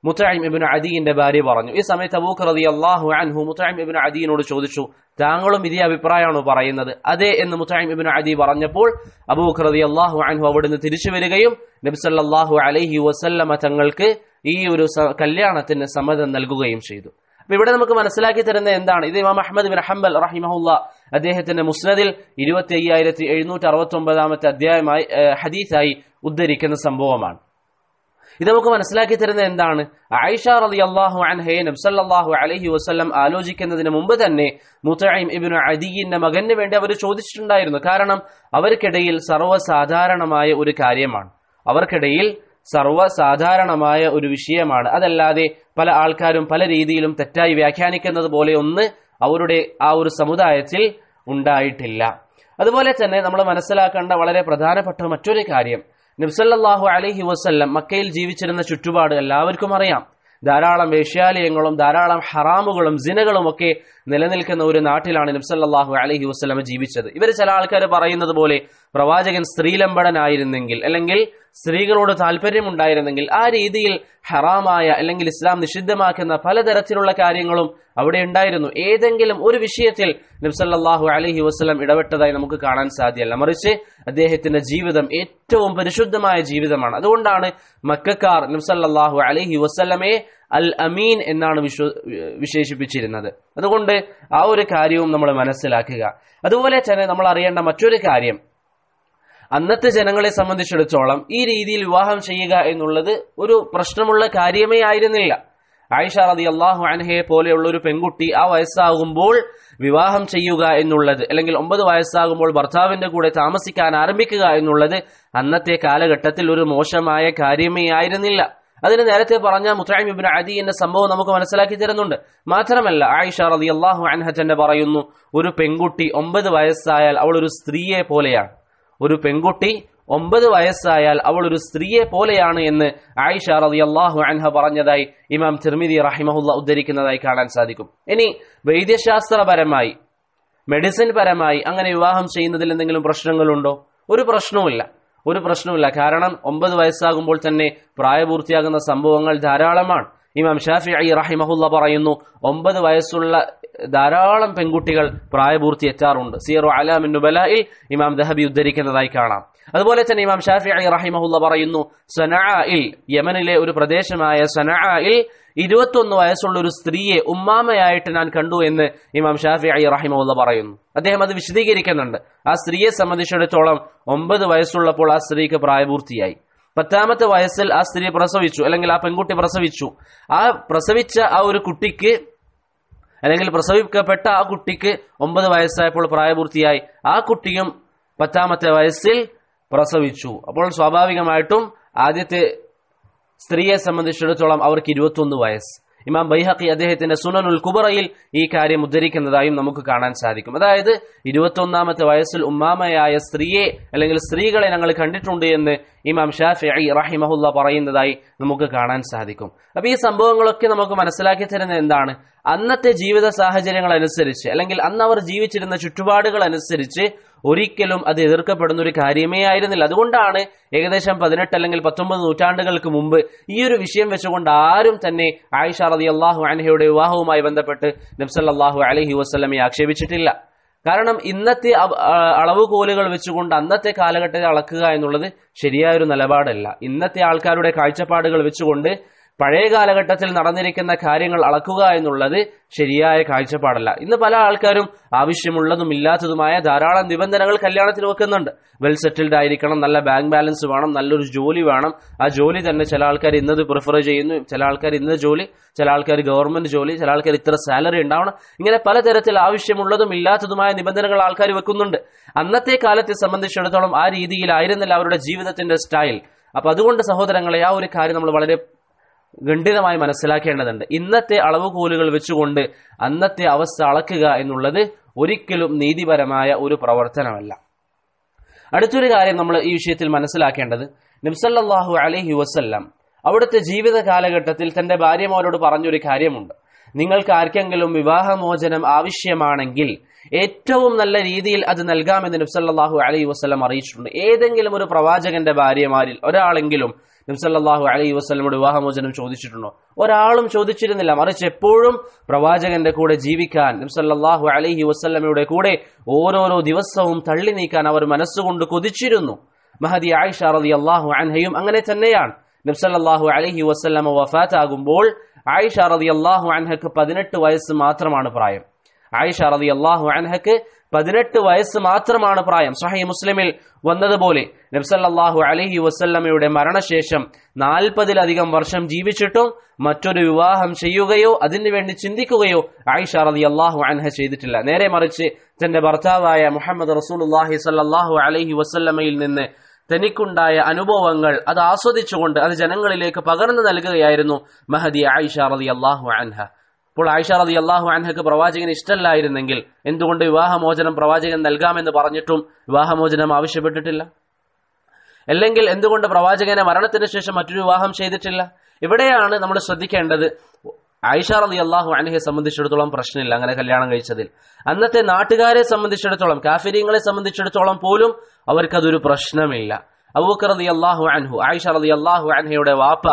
മുത്തായിം ഇബിൻ അദീന്റെ ഭാര്യ പറഞ്ഞു ഈ സമയത്ത് അബൂക്ക് റതി അള്ളാഹു അൻഹു മുത്തായിം ഇബിൻ അദീനോട് ചോദിച്ചു താങ്കളും ഇതേ അഭിപ്രായമാണോ പറയുന്നത് അതെ എന്ന് മുത്തായിം ഇബിൻ അദി പറഞ്ഞപ്പോൾ അബൂക്ക് റതി അള്ളാഹു അൻഹു അവിടുന്ന് തിരിച്ചു വരികയും നബ്സല്ലാഹു അലഹി വസല്ലമ തങ്ങൾക്ക് ഈ ഒരു കല്യാണത്തിന് സമ്മതം നൽകുകയും ചെയ്തു അപ്പൊ ഇവിടെ നമുക്ക് മനസ്സിലാക്കി തരുന്നത് എന്താണ് ഇത് ഇമാം അഹമ്മദ് ബിൻ ഹംബൽ റഹിമഹുല്ല അദ്ദേഹത്തിന്റെ മുസ്നദിൽ ഇരുപത്തി അയ്യായിരത്തി എഴുന്നൂറ്റി അറുപത്തി ഒമ്പതാമത്തെ അധ്യായമായി ഹദീസായി ഉദ്ധരിക്കുന്ന സംഭവമാണ് ഇത് നമുക്ക് മനസ്സിലാക്കി തരുന്നത് എന്താണ് ആയിഷ റലി അള്ളാഹു അൻഹയെ നബ്സല്ലാഹു അലഹി വസ്ലം ആലോചിക്കുന്നതിന് മുമ്പ് തന്നെ മുത്തൈം ഇബിൻ അദീന്റെ മകന് വേണ്ടി അവർ ചോദിച്ചിട്ടുണ്ടായിരുന്നു കാരണം അവർക്കിടയിൽ സർവ്വസാധാരണമായ ഒരു കാര്യമാണ് അവർക്കിടയിൽ സർവ്വസാധാരണമായ ഒരു വിഷയമാണ് അതല്ലാതെ പല ആൾക്കാരും പല രീതിയിലും തെറ്റായി വ്യാഖ്യാനിക്കുന്നത് പോലെ ഒന്ന് അവരുടെ ആ ഒരു സമുദായത്തിൽ ഉണ്ടായിട്ടില്ല അതുപോലെ തന്നെ നമ്മൾ മനസ്സിലാക്കേണ്ട വളരെ പ്രധാനപ്പെട്ട മറ്റൊരു കാര്യം നിബ്സല്ലാഹു അലഹി വസ്ല്ലം മക്കയിൽ ജീവിച്ചിരുന്ന ചുറ്റുപാട് എല്ലാവർക്കും അറിയാം ധാരാളം വേശ്യാലയങ്ങളും ധാരാളം ഹറാമുകളും സിനകളും ഒക്കെ നിലനിൽക്കുന്ന ഒരു നാട്ടിലാണ് നബ്സല്ലാഹു അലഹി വസ്ലമ ജീവിച്ചത് ഇവർ ചില ആൾക്കാർ പറയുന്നത് പോലെ പ്രവാചകൻ സ്ത്രീലമ്പടനായിരുന്നെങ്കിൽ അല്ലെങ്കിൽ സ്ത്രീകളോട് താല്പര്യമുണ്ടായിരുന്നെങ്കിൽ ആ രീതിയിൽ ഹറാമായ അല്ലെങ്കിൽ ഇസ്ലാം നിഷിദ്ധമാക്കുന്ന പലതരത്തിലുള്ള കാര്യങ്ങളും അവിടെ ഉണ്ടായിരുന്നു ഏതെങ്കിലും ഒരു വിഷയത്തിൽ നബ്സല്ലാഹു അലഹി വസ്ലം ഇടപെട്ടതായി നമുക്ക് കാണാൻ സാധ്യമല്ല മറിച്ച് അദ്ദേഹത്തിന്റെ ജീവിതം ഏറ്റവും പരിശുദ്ധമായ ജീവിതമാണ് അതുകൊണ്ടാണ് മക്കാർ നബ്സല്ലാഹു അലഹി വസ്ലമയെ അൽ അമീൻ എന്നാണ് വിശ്വ വിശേഷിപ്പിച്ചിരുന്നത് അതുകൊണ്ട് ആ ഒരു കാര്യവും നമ്മൾ മനസ്സിലാക്കുക അതുപോലെ തന്നെ നമ്മൾ അറിയേണ്ട മറ്റൊരു കാര്യം അന്നത്തെ ജനങ്ങളെ സംബന്ധിച്ചിടത്തോളം ഈ രീതിയിൽ വിവാഹം ചെയ്യുക എന്നുള്ളത് ഒരു പ്രശ്നമുള്ള കാര്യമേ ആയിരുന്നില്ല ആയിഷ റതി അള്ളാഹു അൻഹയെ പോലെയുള്ള ഒരു പെൺകുട്ടി ആ വയസ്സാകുമ്പോൾ വിവാഹം ചെയ്യുക എന്നുള്ളത് അല്ലെങ്കിൽ ഒമ്പത് വയസ്സാകുമ്പോൾ ഭർത്താവിന്റെ കൂടെ താമസിക്കാൻ ആരംഭിക്കുക എന്നുള്ളത് അന്നത്തെ കാലഘട്ടത്തിൽ ഒരു മോശമായ കാര്യമേ ആയിരുന്നില്ല അതിന് നേരത്തെ പറഞ്ഞ മുത്രാഹിം ഇബിൻ അദി എന്ന സംഭവം നമുക്ക് മനസ്സിലാക്കി തരുന്നുണ്ട് മാത്രമല്ല ആയിഷ റതി അള്ളാഹു അൻഹറ്റന്റെ പറയുന്നു ഒരു പെൺകുട്ടി ഒമ്പത് വയസ്സായാൽ അവൾ ഒരു സ്ത്രീയെ പോലെയാണ് ഒരു പെൺകുട്ടി ഒമ്പത് വയസ്സായാൽ അവൾ ഒരു സ്ത്രീയെ പോലെയാണ് എന്ന് ആയിഷ റളിയല്ലാഹു അൻഹ പറഞ്ഞതായി ഇമാം തിർമിദി റഹിമഹുല്ല ഉദ്ധരിക്കുന്നതായി കാണാൻ സാധിക്കും ഇനി വൈദ്യശാസ്ത്രപരമായി മെഡിസിൻ പരമായി അങ്ങനെ വിവാഹം ചെയ്യുന്നതിൽ എന്തെങ്കിലും പ്രശ്നങ്ങളുണ്ടോ ഒരു പ്രശ്നവുമില്ല ഒരു പ്രശ്നവുമില്ല കാരണം ഒമ്പത് വയസ്സാകുമ്പോൾ തന്നെ പ്രായപൂർത്തിയാകുന്ന സംഭവങ്ങൾ ധാരാളമാണ് ഇമാം ഷാഫി അലി റഹിമഹുല്ല പറയുന്നു ഒമ്പത് വയസ്സുള്ള ധാരാളം പെൺകുട്ടികൾ പ്രായപൂർത്തി എത്താറുണ്ട് സിയറു അലാമിൻ നുബലായിൽ ഇമാം ദഹബി ഉദ്ധരിക്കുന്നതായി കാണാം അതുപോലെ തന്നെ ഇമാം ഷാഫി അലി റഹിമഹുല്ല പറയുന്നു ഇൽ യമനിലെ ഒരു പ്രദേശമായ ഇൽ ഇരുപത്തൊന്ന് വയസ്സുള്ള ഒരു സ്ത്രീയെ ഉമ്മാമയായിട്ട് ഞാൻ കണ്ടു എന്ന് ഇമാം ഷാഫി അയ്യ റഹിമുള്ള പറയുന്നു അദ്ദേഹം അത് വിശദീകരിക്കുന്നുണ്ട് ആ സ്ത്രീയെ സംബന്ധിച്ചിടത്തോളം ഒമ്പത് വയസ്സുള്ളപ്പോൾ ആ സ്ത്രീക്ക് പ്രായപൂർത്തിയായി പത്താമത്തെ വയസ്സിൽ ആ സ്ത്രീ പ്രസവിച്ചു അല്ലെങ്കിൽ ആ പെൺകുട്ടി പ്രസവിച്ചു ആ പ്രസവിച്ച ആ ഒരു കുട്ടിക്ക് അല്ലെങ്കിൽ പ്രസവിക്കപ്പെട്ട ആ കുട്ടിക്ക് ഒമ്പത് വയസ്സായപ്പോൾ പ്രായപൂർത്തിയായി ആ കുട്ടിയും പത്താമത്തെ വയസ്സിൽ പ്രസവിച്ചു അപ്പോൾ സ്വാഭാവികമായിട്ടും ആദ്യത്തെ സ്ത്രീയെ സംബന്ധിച്ചിടത്തോളം അവർക്ക് ഇരുപത്തൊന്ന് വയസ്സ് ഇമാം ബൈഹക്കി അദ്ദേഹത്തിന്റെ സുനനുൽ കുബറയിൽ ഈ കാര്യം ഉദ്ധരിക്കുന്നതായും നമുക്ക് കാണാൻ സാധിക്കും അതായത് ഇരുപത്തൊന്നാമത്തെ വയസ്സിൽ ഉമ്മാമയായ സ്ത്രീയെ അല്ലെങ്കിൽ സ്ത്രീകളെ ഞങ്ങൾ കണ്ടിട്ടുണ്ട് എന്ന് ഇമാം ഷാഫി റഹിമഹുല്ല പറയുന്നതായി നമുക്ക് കാണാൻ സാധിക്കും അപ്പൊ ഈ സംഭവങ്ങളൊക്കെ നമുക്ക് മനസ്സിലാക്കി തരുന്നത് എന്താണ് അന്നത്തെ ജീവിത സാഹചര്യങ്ങൾ അനുസരിച്ച് അല്ലെങ്കിൽ അന്ന് അവർ ജീവിച്ചിരുന്ന ചുറ്റുപാടുകൾ അനുസരിച്ച് ഒരിക്കലും അത് എതിർക്കപ്പെടുന്ന ഒരു കാര്യമേ ആയിരുന്നില്ല അതുകൊണ്ടാണ് ഏകദേശം പതിനെട്ട് അല്ലെങ്കിൽ പത്തൊമ്പത് നൂറ്റാണ്ടുകൾക്ക് മുമ്പ് ഈ ഒരു വിഷയം വെച്ചുകൊണ്ട് ആരും തന്നെ ആയിഷ റതി അള്ളാഹു അൻഹയുടെ വിവാഹവുമായി ബന്ധപ്പെട്ട് നബ്സല്ലാഹു അലഹി വസ്ലമെ ആക്ഷേപിച്ചിട്ടില്ല കാരണം ഇന്നത്തെ അളവുകോലുകൾ വെച്ചുകൊണ്ട് അന്നത്തെ കാലഘട്ടത്തെ അളക്കുക എന്നുള്ളത് ശരിയായൊരു നിലപാടല്ല ഇന്നത്തെ ആൾക്കാരുടെ കാഴ്ചപ്പാടുകൾ വെച്ചുകൊണ്ട് പഴയ കാലഘട്ടത്തിൽ നടന്നിരിക്കുന്ന കാര്യങ്ങൾ അളക്കുക എന്നുള്ളത് ശരിയായ കാഴ്ചപ്പാടല്ല ഇന്ന് പല ആൾക്കാരും ആവശ്യമുള്ളതും ഇല്ലാത്തതുമായ ധാരാളം നിബന്ധനകൾ കല്യാണത്തിൽ വെക്കുന്നുണ്ട് വെൽ സെറ്റിൽഡ് ആയിരിക്കണം നല്ല ബാങ്ക് ബാലൻസ് വേണം നല്ലൊരു ജോലി വേണം ആ ജോലി തന്നെ ചില ആൾക്കാർ ഇന്നത് പ്രിഫർ ചെയ്യുന്നു ചില ആൾക്കാർ ഇന്ന ജോലി ചില ആൾക്കാർ ഗവൺമെന്റ് ജോലി ചില ആൾക്കാർ ഇത്ര സാലറി ഉണ്ടാവണം ഇങ്ങനെ പലതരത്തിൽ ആവശ്യമുള്ളതും ഇല്ലാത്തതുമായ നിബന്ധനകൾ ആൾക്കാർ വെക്കുന്നുണ്ട് അന്നത്തെ കാലത്തെ സംബന്ധിച്ചിടത്തോളം ആ രീതിയിലായിരുന്നില്ല അവരുടെ ജീവിതത്തിന്റെ സ്റ്റൈൽ അപ്പൊ അതുകൊണ്ട് സഹോദരങ്ങളെ ആ ഒരു കാര്യം നമ്മൾ വളരെ ഖണ്ഡിതമായി മനസ്സിലാക്കേണ്ടതുണ്ട് ഇന്നത്തെ അളവുകൂലുകൾ വെച്ചുകൊണ്ട് അന്നത്തെ അവസ്ഥ അളക്കുക എന്നുള്ളത് ഒരിക്കലും നീതിപരമായ ഒരു പ്രവർത്തനമല്ല അടുത്തൊരു കാര്യം നമ്മൾ ഈ വിഷയത്തിൽ മനസ്സിലാക്കേണ്ടത് നിംസല്ലാഹു അലഹി വസ്ല്ലാം അവിടുത്തെ ജീവിത കാലഘട്ടത്തിൽ തന്റെ ഭാര്യമാരോട് പറഞ്ഞൊരു കാര്യമുണ്ട് നിങ്ങൾക്ക് ആർക്കെങ്കിലും വിവാഹമോചനം ആവശ്യമാണെങ്കിൽ ഏറ്റവും നല്ല രീതിയിൽ അത് നൽകാമെന്ന് നബ്സല്ലാഹു അലൈഹി വസ്ലം അറിയിച്ചിട്ടുണ്ട് ഏതെങ്കിലും ഒരു പ്രവാചകന്റെ ഭാര്യമാരിൽ ഒരാളെങ്കിലും നിംസല്ലാഹു അലൈ വസ്ലമയുടെ വിവാഹമോചനം ചോദിച്ചിട്ടുണ്ടോ ഒരാളും ചോദിച്ചിരുന്നില്ല മറിച്ച് എപ്പോഴും പ്രവാചകന്റെ കൂടെ ജീവിക്കാൻ നിംസല്ലാഹു അലൈഹി വസ്ലമയുടെ കൂടെ ഓരോരോ ദിവസവും തള്ളി നീക്കാൻ അവർ മനസ്സുകൊണ്ട് കൊതിച്ചിരുന്നു മഹദി ആയിഷ റതി അള്ളാഹു അൻഹയും അങ്ങനെ തന്നെയാണ് നിംസല്ലാഹു അലഹി വസ്ലമ വഫാറ്റാകുമ്പോൾ ആയിഷ റതി അള്ളാഹു അൻഹക്ക് പതിനെട്ട് വയസ്സ് മാത്രമാണ് പ്രായം ആയിഷ റതി അള്ളാഹു അൻഹക്ക് പതിനെട്ട് വയസ്സ് മാത്രമാണ് പ്രായം സഹി മുസ്ലിമിൽ വന്നതുപോലെ നബ്സല്ലാഹു അലഹി വസ്ല്ലമയുടെ മരണശേഷം നാൽപ്പതിലധികം വർഷം ജീവിച്ചിട്ടും മറ്റൊരു വിവാഹം ചെയ്യുകയോ അതിനുവേണ്ടി ചിന്തിക്കുകയോ ആയിഷ റതി അള്ളാഹു അൻഹ ചെയ്തിട്ടില്ല നേരെ മറിച്ച് തന്റെ ഭർത്താവായ മുഹമ്മദ് റസൂലുല്ലാഹി സല്ലാഹു അലഹി വസ്ല്ലമയിൽ നിന്ന് തനിക്കുണ്ടായ അനുഭവങ്ങൾ അത് ആസ്വദിച്ചുകൊണ്ട് അത് ജനങ്ങളിലേക്ക് പകർന്നു നൽകുകയായിരുന്നു മഹദി ആയിഷ റതി അള്ളാഹു അൻഹ അപ്പോൾ ആയിഷ റതി അള്ളാഹു അൻഹക്ക് പ്രവാചകൻ ഇഷ്ടമല്ലായിരുന്നെങ്കിൽ എന്തുകൊണ്ട് വിവാഹമോചനം പ്രവാചകൻ നൽകാമെന്ന് പറഞ്ഞിട്ടും വിവാഹമോചനം ആവശ്യപ്പെട്ടിട്ടില്ല അല്ലെങ്കിൽ എന്തുകൊണ്ട് പ്രവാചകനെ മരണത്തിന് ശേഷം മറ്റൊരു വിവാഹം ചെയ്തിട്ടില്ല ഇവിടെയാണ് നമ്മൾ ശ്രദ്ധിക്കേണ്ടത് ആയിഷ റതി അള്ളാഹു അനഹയെ സംബന്ധിച്ചിടത്തോളം പ്രശ്നമില്ല അങ്ങനെ കല്യാണം കഴിച്ചതിൽ അന്നത്തെ നാട്ടുകാരെ സംബന്ധിച്ചിടത്തോളം കാഫര്യങ്ങളെ സംബന്ധിച്ചിടത്തോളം പോലും അവർക്കതൊരു പ്രശ്നമില്ല അബൂക്കർ റലി അള്ളാഹു അൻഹു ആയിഷ റലി അള്ളാഹു അൻഹയുടെ വാപ്പ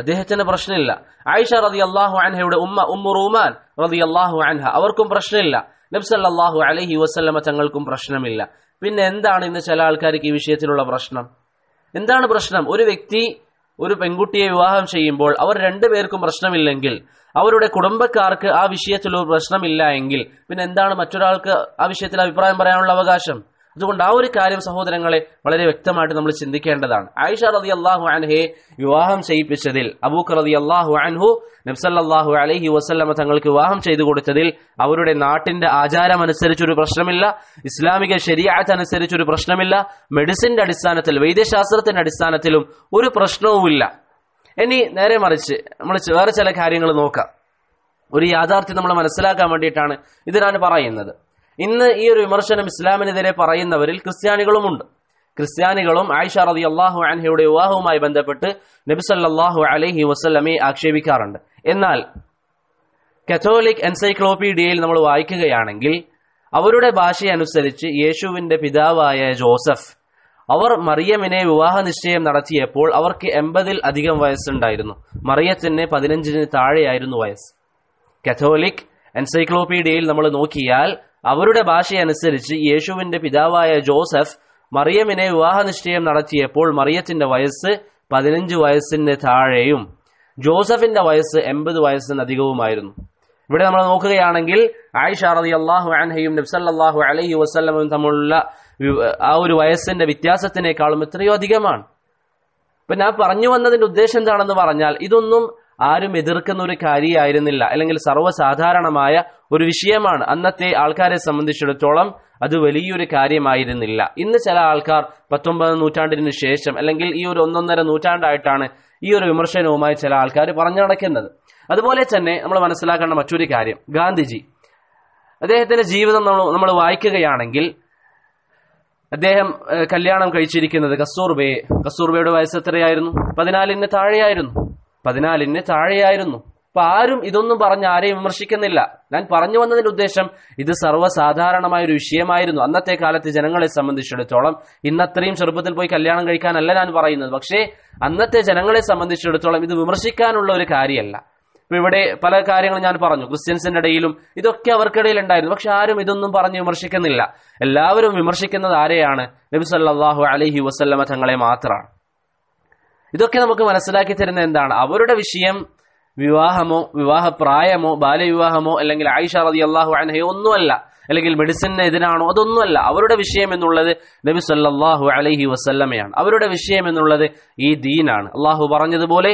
അദ്ദേഹത്തിന് പ്രശ്നമില്ല ആയിഷ റതി അള്ളാഹു അൻഹയുടെ ഉമ്മ ഉമ്മു റുമാൻ റതി അള്ളാഹു അൻഹ അവർക്കും പ്രശ്നമില്ല നബ്സല്ലാഹു അലഹി വസ്ല്ലമ തങ്ങൾക്കും പ്രശ്നമില്ല പിന്നെ എന്താണ് ഇന്ന് ചില ആൾക്കാർക്ക് ഈ വിഷയത്തിലുള്ള പ്രശ്നം എന്താണ് പ്രശ്നം ഒരു വ്യക്തി ഒരു പെൺകുട്ടിയെ വിവാഹം ചെയ്യുമ്പോൾ അവർ രണ്ടുപേർക്കും പ്രശ്നമില്ലെങ്കിൽ അവരുടെ കുടുംബക്കാർക്ക് ആ വിഷയത്തിലൊരു പ്രശ്നമില്ല എങ്കിൽ പിന്നെ എന്താണ് മറ്റൊരാൾക്ക് ആ വിഷയത്തിൽ അഭിപ്രായം പറയാനുള്ള അവകാശം അതുകൊണ്ട് ആ ഒരു കാര്യം സഹോദരങ്ങളെ വളരെ വ്യക്തമായിട്ട് നമ്മൾ ചിന്തിക്കേണ്ടതാണ് ആയിഷ റതി അള്ളാഹു അൻഹയെ വിവാഹം ചെയ്യിപ്പിച്ചതിൽ അബൂഖ് റതി അള്ളാഹു അൻഹു നബ്സല്ലാഹു അലഹി വസ്ല്ലമ തങ്ങൾക്ക് വിവാഹം ചെയ്തു കൊടുത്തതിൽ അവരുടെ നാട്ടിന്റെ ആചാരം അനുസരിച്ചൊരു പ്രശ്നമില്ല ഇസ്ലാമിക ശരിയാഴ്ച അനുസരിച്ചൊരു പ്രശ്നമില്ല മെഡിസിന്റെ അടിസ്ഥാനത്തിൽ വൈദ്യശാസ്ത്രത്തിന്റെ അടിസ്ഥാനത്തിലും ഒരു പ്രശ്നവുമില്ല ഇനി നേരെ മറിച്ച് നമ്മൾ വേറെ ചില കാര്യങ്ങൾ നോക്കാം ഒരു യാഥാർത്ഥ്യം നമ്മൾ മനസ്സിലാക്കാൻ വേണ്ടിയിട്ടാണ് ഇത് ഞാൻ പറയുന്നത് ഇന്ന് ഈ ഒരു വിമർശനം ഇസ്ലാമിനെതിരെ പറയുന്നവരിൽ ക്രിസ്ത്യാനികളുമുണ്ട് ക്രിസ്ത്യാനികളും ആയിഷ റതി അള്ളാഹു അൻഹയുടെ വിവാഹവുമായി ബന്ധപ്പെട്ട് നബിസല്ലാഹു അലഹി വസ്ലമെ ആക്ഷേപിക്കാറുണ്ട് എന്നാൽ കത്തോലിക് എൻസൈക്ലോപീഡിയയിൽ നമ്മൾ വായിക്കുകയാണെങ്കിൽ അവരുടെ ഭാഷയനുസരിച്ച് യേശുവിന്റെ പിതാവായ ജോസഫ് അവർ മറിയമിനെ വിവാഹ നിശ്ചയം നടത്തിയപ്പോൾ അവർക്ക് എൺപതിൽ അധികം വയസ്സുണ്ടായിരുന്നു മറിയത്തിന് പതിനഞ്ചിന് താഴെയായിരുന്നു വയസ്സ് കത്തോലിക് എൻസൈക്ലോപീഡിയയിൽ നമ്മൾ നോക്കിയാൽ അവരുടെ ഭാഷയനുസരിച്ച് യേശുവിന്റെ പിതാവായ ജോസഫ് മറിയമിനെ വിവാഹനിശ്ചയം നടത്തിയപ്പോൾ മറിയത്തിന്റെ വയസ്സ് പതിനഞ്ച് വയസ്സിന് താഴെയും ജോസഫിന്റെ വയസ്സ് എൺപത് വയസ്സിന് അധികവുമായിരുന്നു ഇവിടെ നമ്മൾ നോക്കുകയാണെങ്കിൽ ആയിഷ റതി അള്ളാഹു അൻഹയും നബ്സല്ലാഹു അലഹി വസ്ലമും തമ്മിലുള്ള ആ ഒരു വയസ്സിന്റെ വ്യത്യാസത്തിനേക്കാളും എത്രയോ അധികമാണ് ഇപ്പൊ ഞാൻ പറഞ്ഞു വന്നതിന്റെ ഉദ്ദേശം എന്താണെന്ന് പറഞ്ഞാൽ ഇതൊന്നും ആരും എതിർക്കുന്ന ഒരു കാര്യമായിരുന്നില്ല അല്ലെങ്കിൽ സർവ്വസാധാരണമായ ഒരു വിഷയമാണ് അന്നത്തെ ആൾക്കാരെ സംബന്ധിച്ചിടത്തോളം അത് വലിയൊരു കാര്യമായിരുന്നില്ല ഇന്ന് ചില ആൾക്കാർ പത്തൊമ്പത് നൂറ്റാണ്ടിന് ശേഷം അല്ലെങ്കിൽ ഈ ഒരു ഒന്നൊന്നര നൂറ്റാണ്ടായിട്ടാണ് ഈ ഒരു വിമർശനവുമായി ചില ആൾക്കാർ പറഞ്ഞു നടക്കുന്നത് അതുപോലെ തന്നെ നമ്മൾ മനസ്സിലാക്കേണ്ട മറ്റൊരു കാര്യം ഗാന്ധിജി അദ്ദേഹത്തിന്റെ ജീവിതം നമ്മൾ നമ്മൾ വായിക്കുകയാണെങ്കിൽ അദ്ദേഹം കല്യാണം കഴിച്ചിരിക്കുന്നത് കസ്തൂർബയെ കസ്തൂർബയുടെ വയസ്സ് എത്രയായിരുന്നു പതിനാലിന് താഴെയായിരുന്നു പതിനാലിന് താഴെയായിരുന്നു അപ്പൊ ആരും ഇതൊന്നും പറഞ്ഞ് ആരെയും വിമർശിക്കുന്നില്ല ഞാൻ പറഞ്ഞു വന്നതിന്റെ ഉദ്ദേശം ഇത് സർവ്വസാധാരണമായ ഒരു വിഷയമായിരുന്നു അന്നത്തെ കാലത്ത് ജനങ്ങളെ സംബന്ധിച്ചിടത്തോളം ഇന്നത്രയും ചെറുപ്പത്തിൽ പോയി കല്യാണം കഴിക്കാനല്ല ഞാൻ പറയുന്നത് പക്ഷേ അന്നത്തെ ജനങ്ങളെ സംബന്ധിച്ചിടത്തോളം ഇത് വിമർശിക്കാനുള്ള ഒരു കാര്യമല്ല ഇപ്പൊ ഇവിടെ പല കാര്യങ്ങളും ഞാൻ പറഞ്ഞു ക്രിസ്ത്യൻസിന്റെ ഇടയിലും ഇതൊക്കെ അവർക്കിടയിൽ ഉണ്ടായിരുന്നു പക്ഷെ ആരും ഇതൊന്നും പറഞ്ഞ് വിമർശിക്കുന്നില്ല എല്ലാവരും വിമർശിക്കുന്നത് ആരെയാണ് നബി സല്ലാഹു അലഹി വസ്ല്ലമ തങ്ങളെ മാത്രമാണ് ഇതൊക്കെ നമുക്ക് മനസ്സിലാക്കി തരുന്ന എന്താണ് അവരുടെ വിഷയം വിവാഹമോ വിവാഹപ്രായമോ ബാലവിവാഹമോ അല്ലെങ്കിൽ ആയിഷ റതി അള്ളാഹു അനഹയോ ഒന്നുമല്ല അല്ലെങ്കിൽ മെഡിസിന് എതിരാണോ അതൊന്നുമല്ല അവരുടെ വിഷയം എന്നുള്ളത് നബി സല്ലാഹു അലഹി വസ്ല്ലമയാണ് അവരുടെ വിഷയം എന്നുള്ളത് ഈ ദീനാണ് അള്ളാഹു പറഞ്ഞതുപോലെ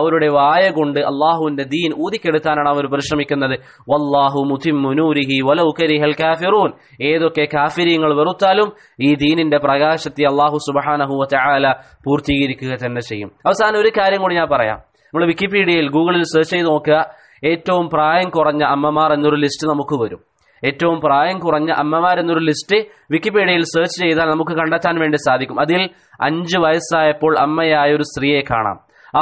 അവരുടെ വായ കൊണ്ട് അള്ളാഹുവിന്റെ ദീൻ ഊതിക്കെടുത്താനാണ് അവർ പരിശ്രമിക്കുന്നത് വല്ലാഹു കാഫിറൂൻ ഏതൊക്കെ കാഫിരിയങ്ങൾ വെറുത്താലും ഈ ദീനിന്റെ പ്രകാശത്തെ അള്ളാഹു സുബാനഹു ചായാല പൂർത്തീകരിക്കുക തന്നെ ചെയ്യും അവസാനം ഒരു കാര്യം കൂടി ഞാൻ പറയാം നമ്മൾ വിക്കിപീഡിയയിൽ ഗൂഗിളിൽ സെർച്ച് ചെയ്ത് നോക്കുക ഏറ്റവും പ്രായം കുറഞ്ഞ അമ്മമാർ എന്നൊരു ലിസ്റ്റ് നമുക്ക് വരും ഏറ്റവും പ്രായം കുറഞ്ഞ അമ്മമാർ എന്നൊരു ലിസ്റ്റ് വിക്കിപീഡിയയിൽ സെർച്ച് ചെയ്താൽ നമുക്ക് കണ്ടെത്താൻ വേണ്ടി സാധിക്കും അതിൽ അഞ്ച് വയസ്സായപ്പോൾ അമ്മയായ ഒരു സ്ത്രീയെ കാണാം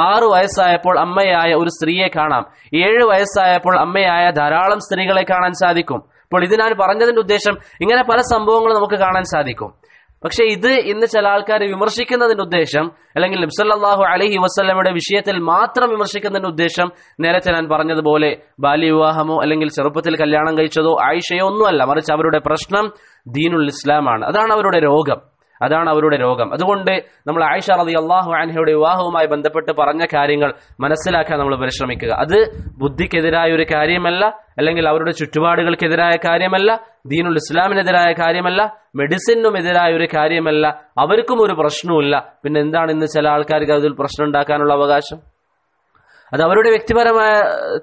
ആറു വയസ്സായപ്പോൾ അമ്മയായ ഒരു സ്ത്രീയെ കാണാം ഏഴ് വയസ്സായപ്പോൾ അമ്മയായ ധാരാളം സ്ത്രീകളെ കാണാൻ സാധിക്കും അപ്പോൾ ഇത് ഞാൻ പറഞ്ഞതിന്റെ ഉദ്ദേശം ഇങ്ങനെ പല സംഭവങ്ങളും നമുക്ക് കാണാൻ സാധിക്കും പക്ഷെ ഇത് ഇന്ന് ചില ആൾക്കാർ വിമർശിക്കുന്നതിന്റെ ഉദ്ദേശം അല്ലെങ്കിൽ നബ്സല്ലാഹു അലഹി വസ്ലമയുടെ വിഷയത്തിൽ മാത്രം വിമർശിക്കുന്നതിന്റെ ഉദ്ദേശം നേരത്തെ ഞാൻ പറഞ്ഞതുപോലെ ബാല്യവിവാഹമോ അല്ലെങ്കിൽ ചെറുപ്പത്തിൽ കല്യാണം കഴിച്ചതോ ആയിഷയോ ഒന്നുമല്ല മറിച്ച് അവരുടെ പ്രശ്നം ദീനുൽ ഇസ്ലാമാണ് അതാണ് അവരുടെ രോഗം അതാണ് അവരുടെ രോഗം അതുകൊണ്ട് നമ്മൾ ആയിഷ റതി അള്ളാഹു അൻഹയുടെ വിവാഹവുമായി ബന്ധപ്പെട്ട് പറഞ്ഞ കാര്യങ്ങൾ മനസ്സിലാക്കാൻ നമ്മൾ പരിശ്രമിക്കുക അത് ബുദ്ധിക്കെതിരായ ഒരു കാര്യമല്ല അല്ലെങ്കിൽ അവരുടെ ചുറ്റുപാടുകൾക്കെതിരായ കാര്യമല്ല ദീനുൽ ഇസ്ലാമിനെതിരായ കാര്യമല്ല മെഡിസിനും എതിരായ ഒരു കാര്യമല്ല അവർക്കും ഒരു പ്രശ്നവുമില്ല പിന്നെ എന്താണ് ഇന്ന് ചില ആൾക്കാർക്ക് അതിൽ പ്രശ്നം ഉണ്ടാക്കാനുള്ള അവകാശം അത് അവരുടെ വ്യക്തിപരമായ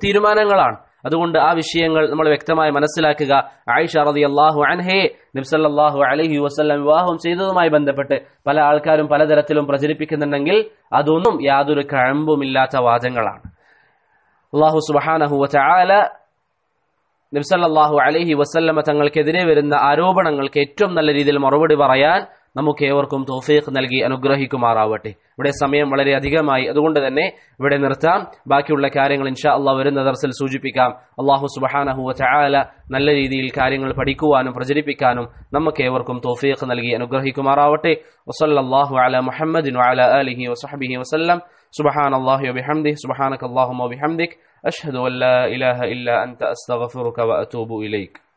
തീരുമാനങ്ങളാണ് അതുകൊണ്ട് ആ വിഷയങ്ങൾ നമ്മൾ വ്യക്തമായി മനസ്സിലാക്കുക ആയിഷ റതി അള്ളാഹു അൻഹേ നിബ്സല്ലാഹു അലഹി വസ്ല്ലാം വിവാഹം ചെയ്തതുമായി ബന്ധപ്പെട്ട് പല ആൾക്കാരും പലതരത്തിലും പ്രചരിപ്പിക്കുന്നുണ്ടെങ്കിൽ അതൊന്നും യാതൊരു കഴമ്പുമില്ലാത്ത വാദങ്ങളാണ് അള്ളാഹു സുബാനഹു വാല നിബ്സല്ലാഹു അലഹി വസല്ലമ തങ്ങൾക്കെതിരെ വരുന്ന ആരോപണങ്ങൾക്ക് ഏറ്റവും നല്ല രീതിയിൽ മറുപടി പറയാൻ നമുക്ക് ഏവർക്കും തോഫീഖ് നൽകി അനുഗ്രഹിക്കുമാറാവട്ടെ ഇവിടെ സമയം വളരെ അധികമായി അതുകൊണ്ട് തന്നെ ഇവിടെ നിർത്താം ബാക്കിയുള്ള കാര്യങ്ങൾ ഇൻഷാ അള്ളാഹ് വരുന്ന ദർസിൽ സൂചിപ്പിക്കാം അള്ളാഹു സുബാനഹു ചായാല നല്ല രീതിയിൽ കാര്യങ്ങൾ പഠിക്കുവാനും പ്രചരിപ്പിക്കാനും നമുക്ക് ഏവർക്കും തോഫീഖ് നൽകി അനുഗ്രഹിക്കുമാറാവട്ടെ വസല്ലാഹു അല മുഹമ്മദിൻ അലഹി അലിഹി വസഹബിഹി വസ്ലം സുബാന الله وبحمده سبحانك اللهم وبحمدك أشهد أن لا إله إلا أنت أستغفرك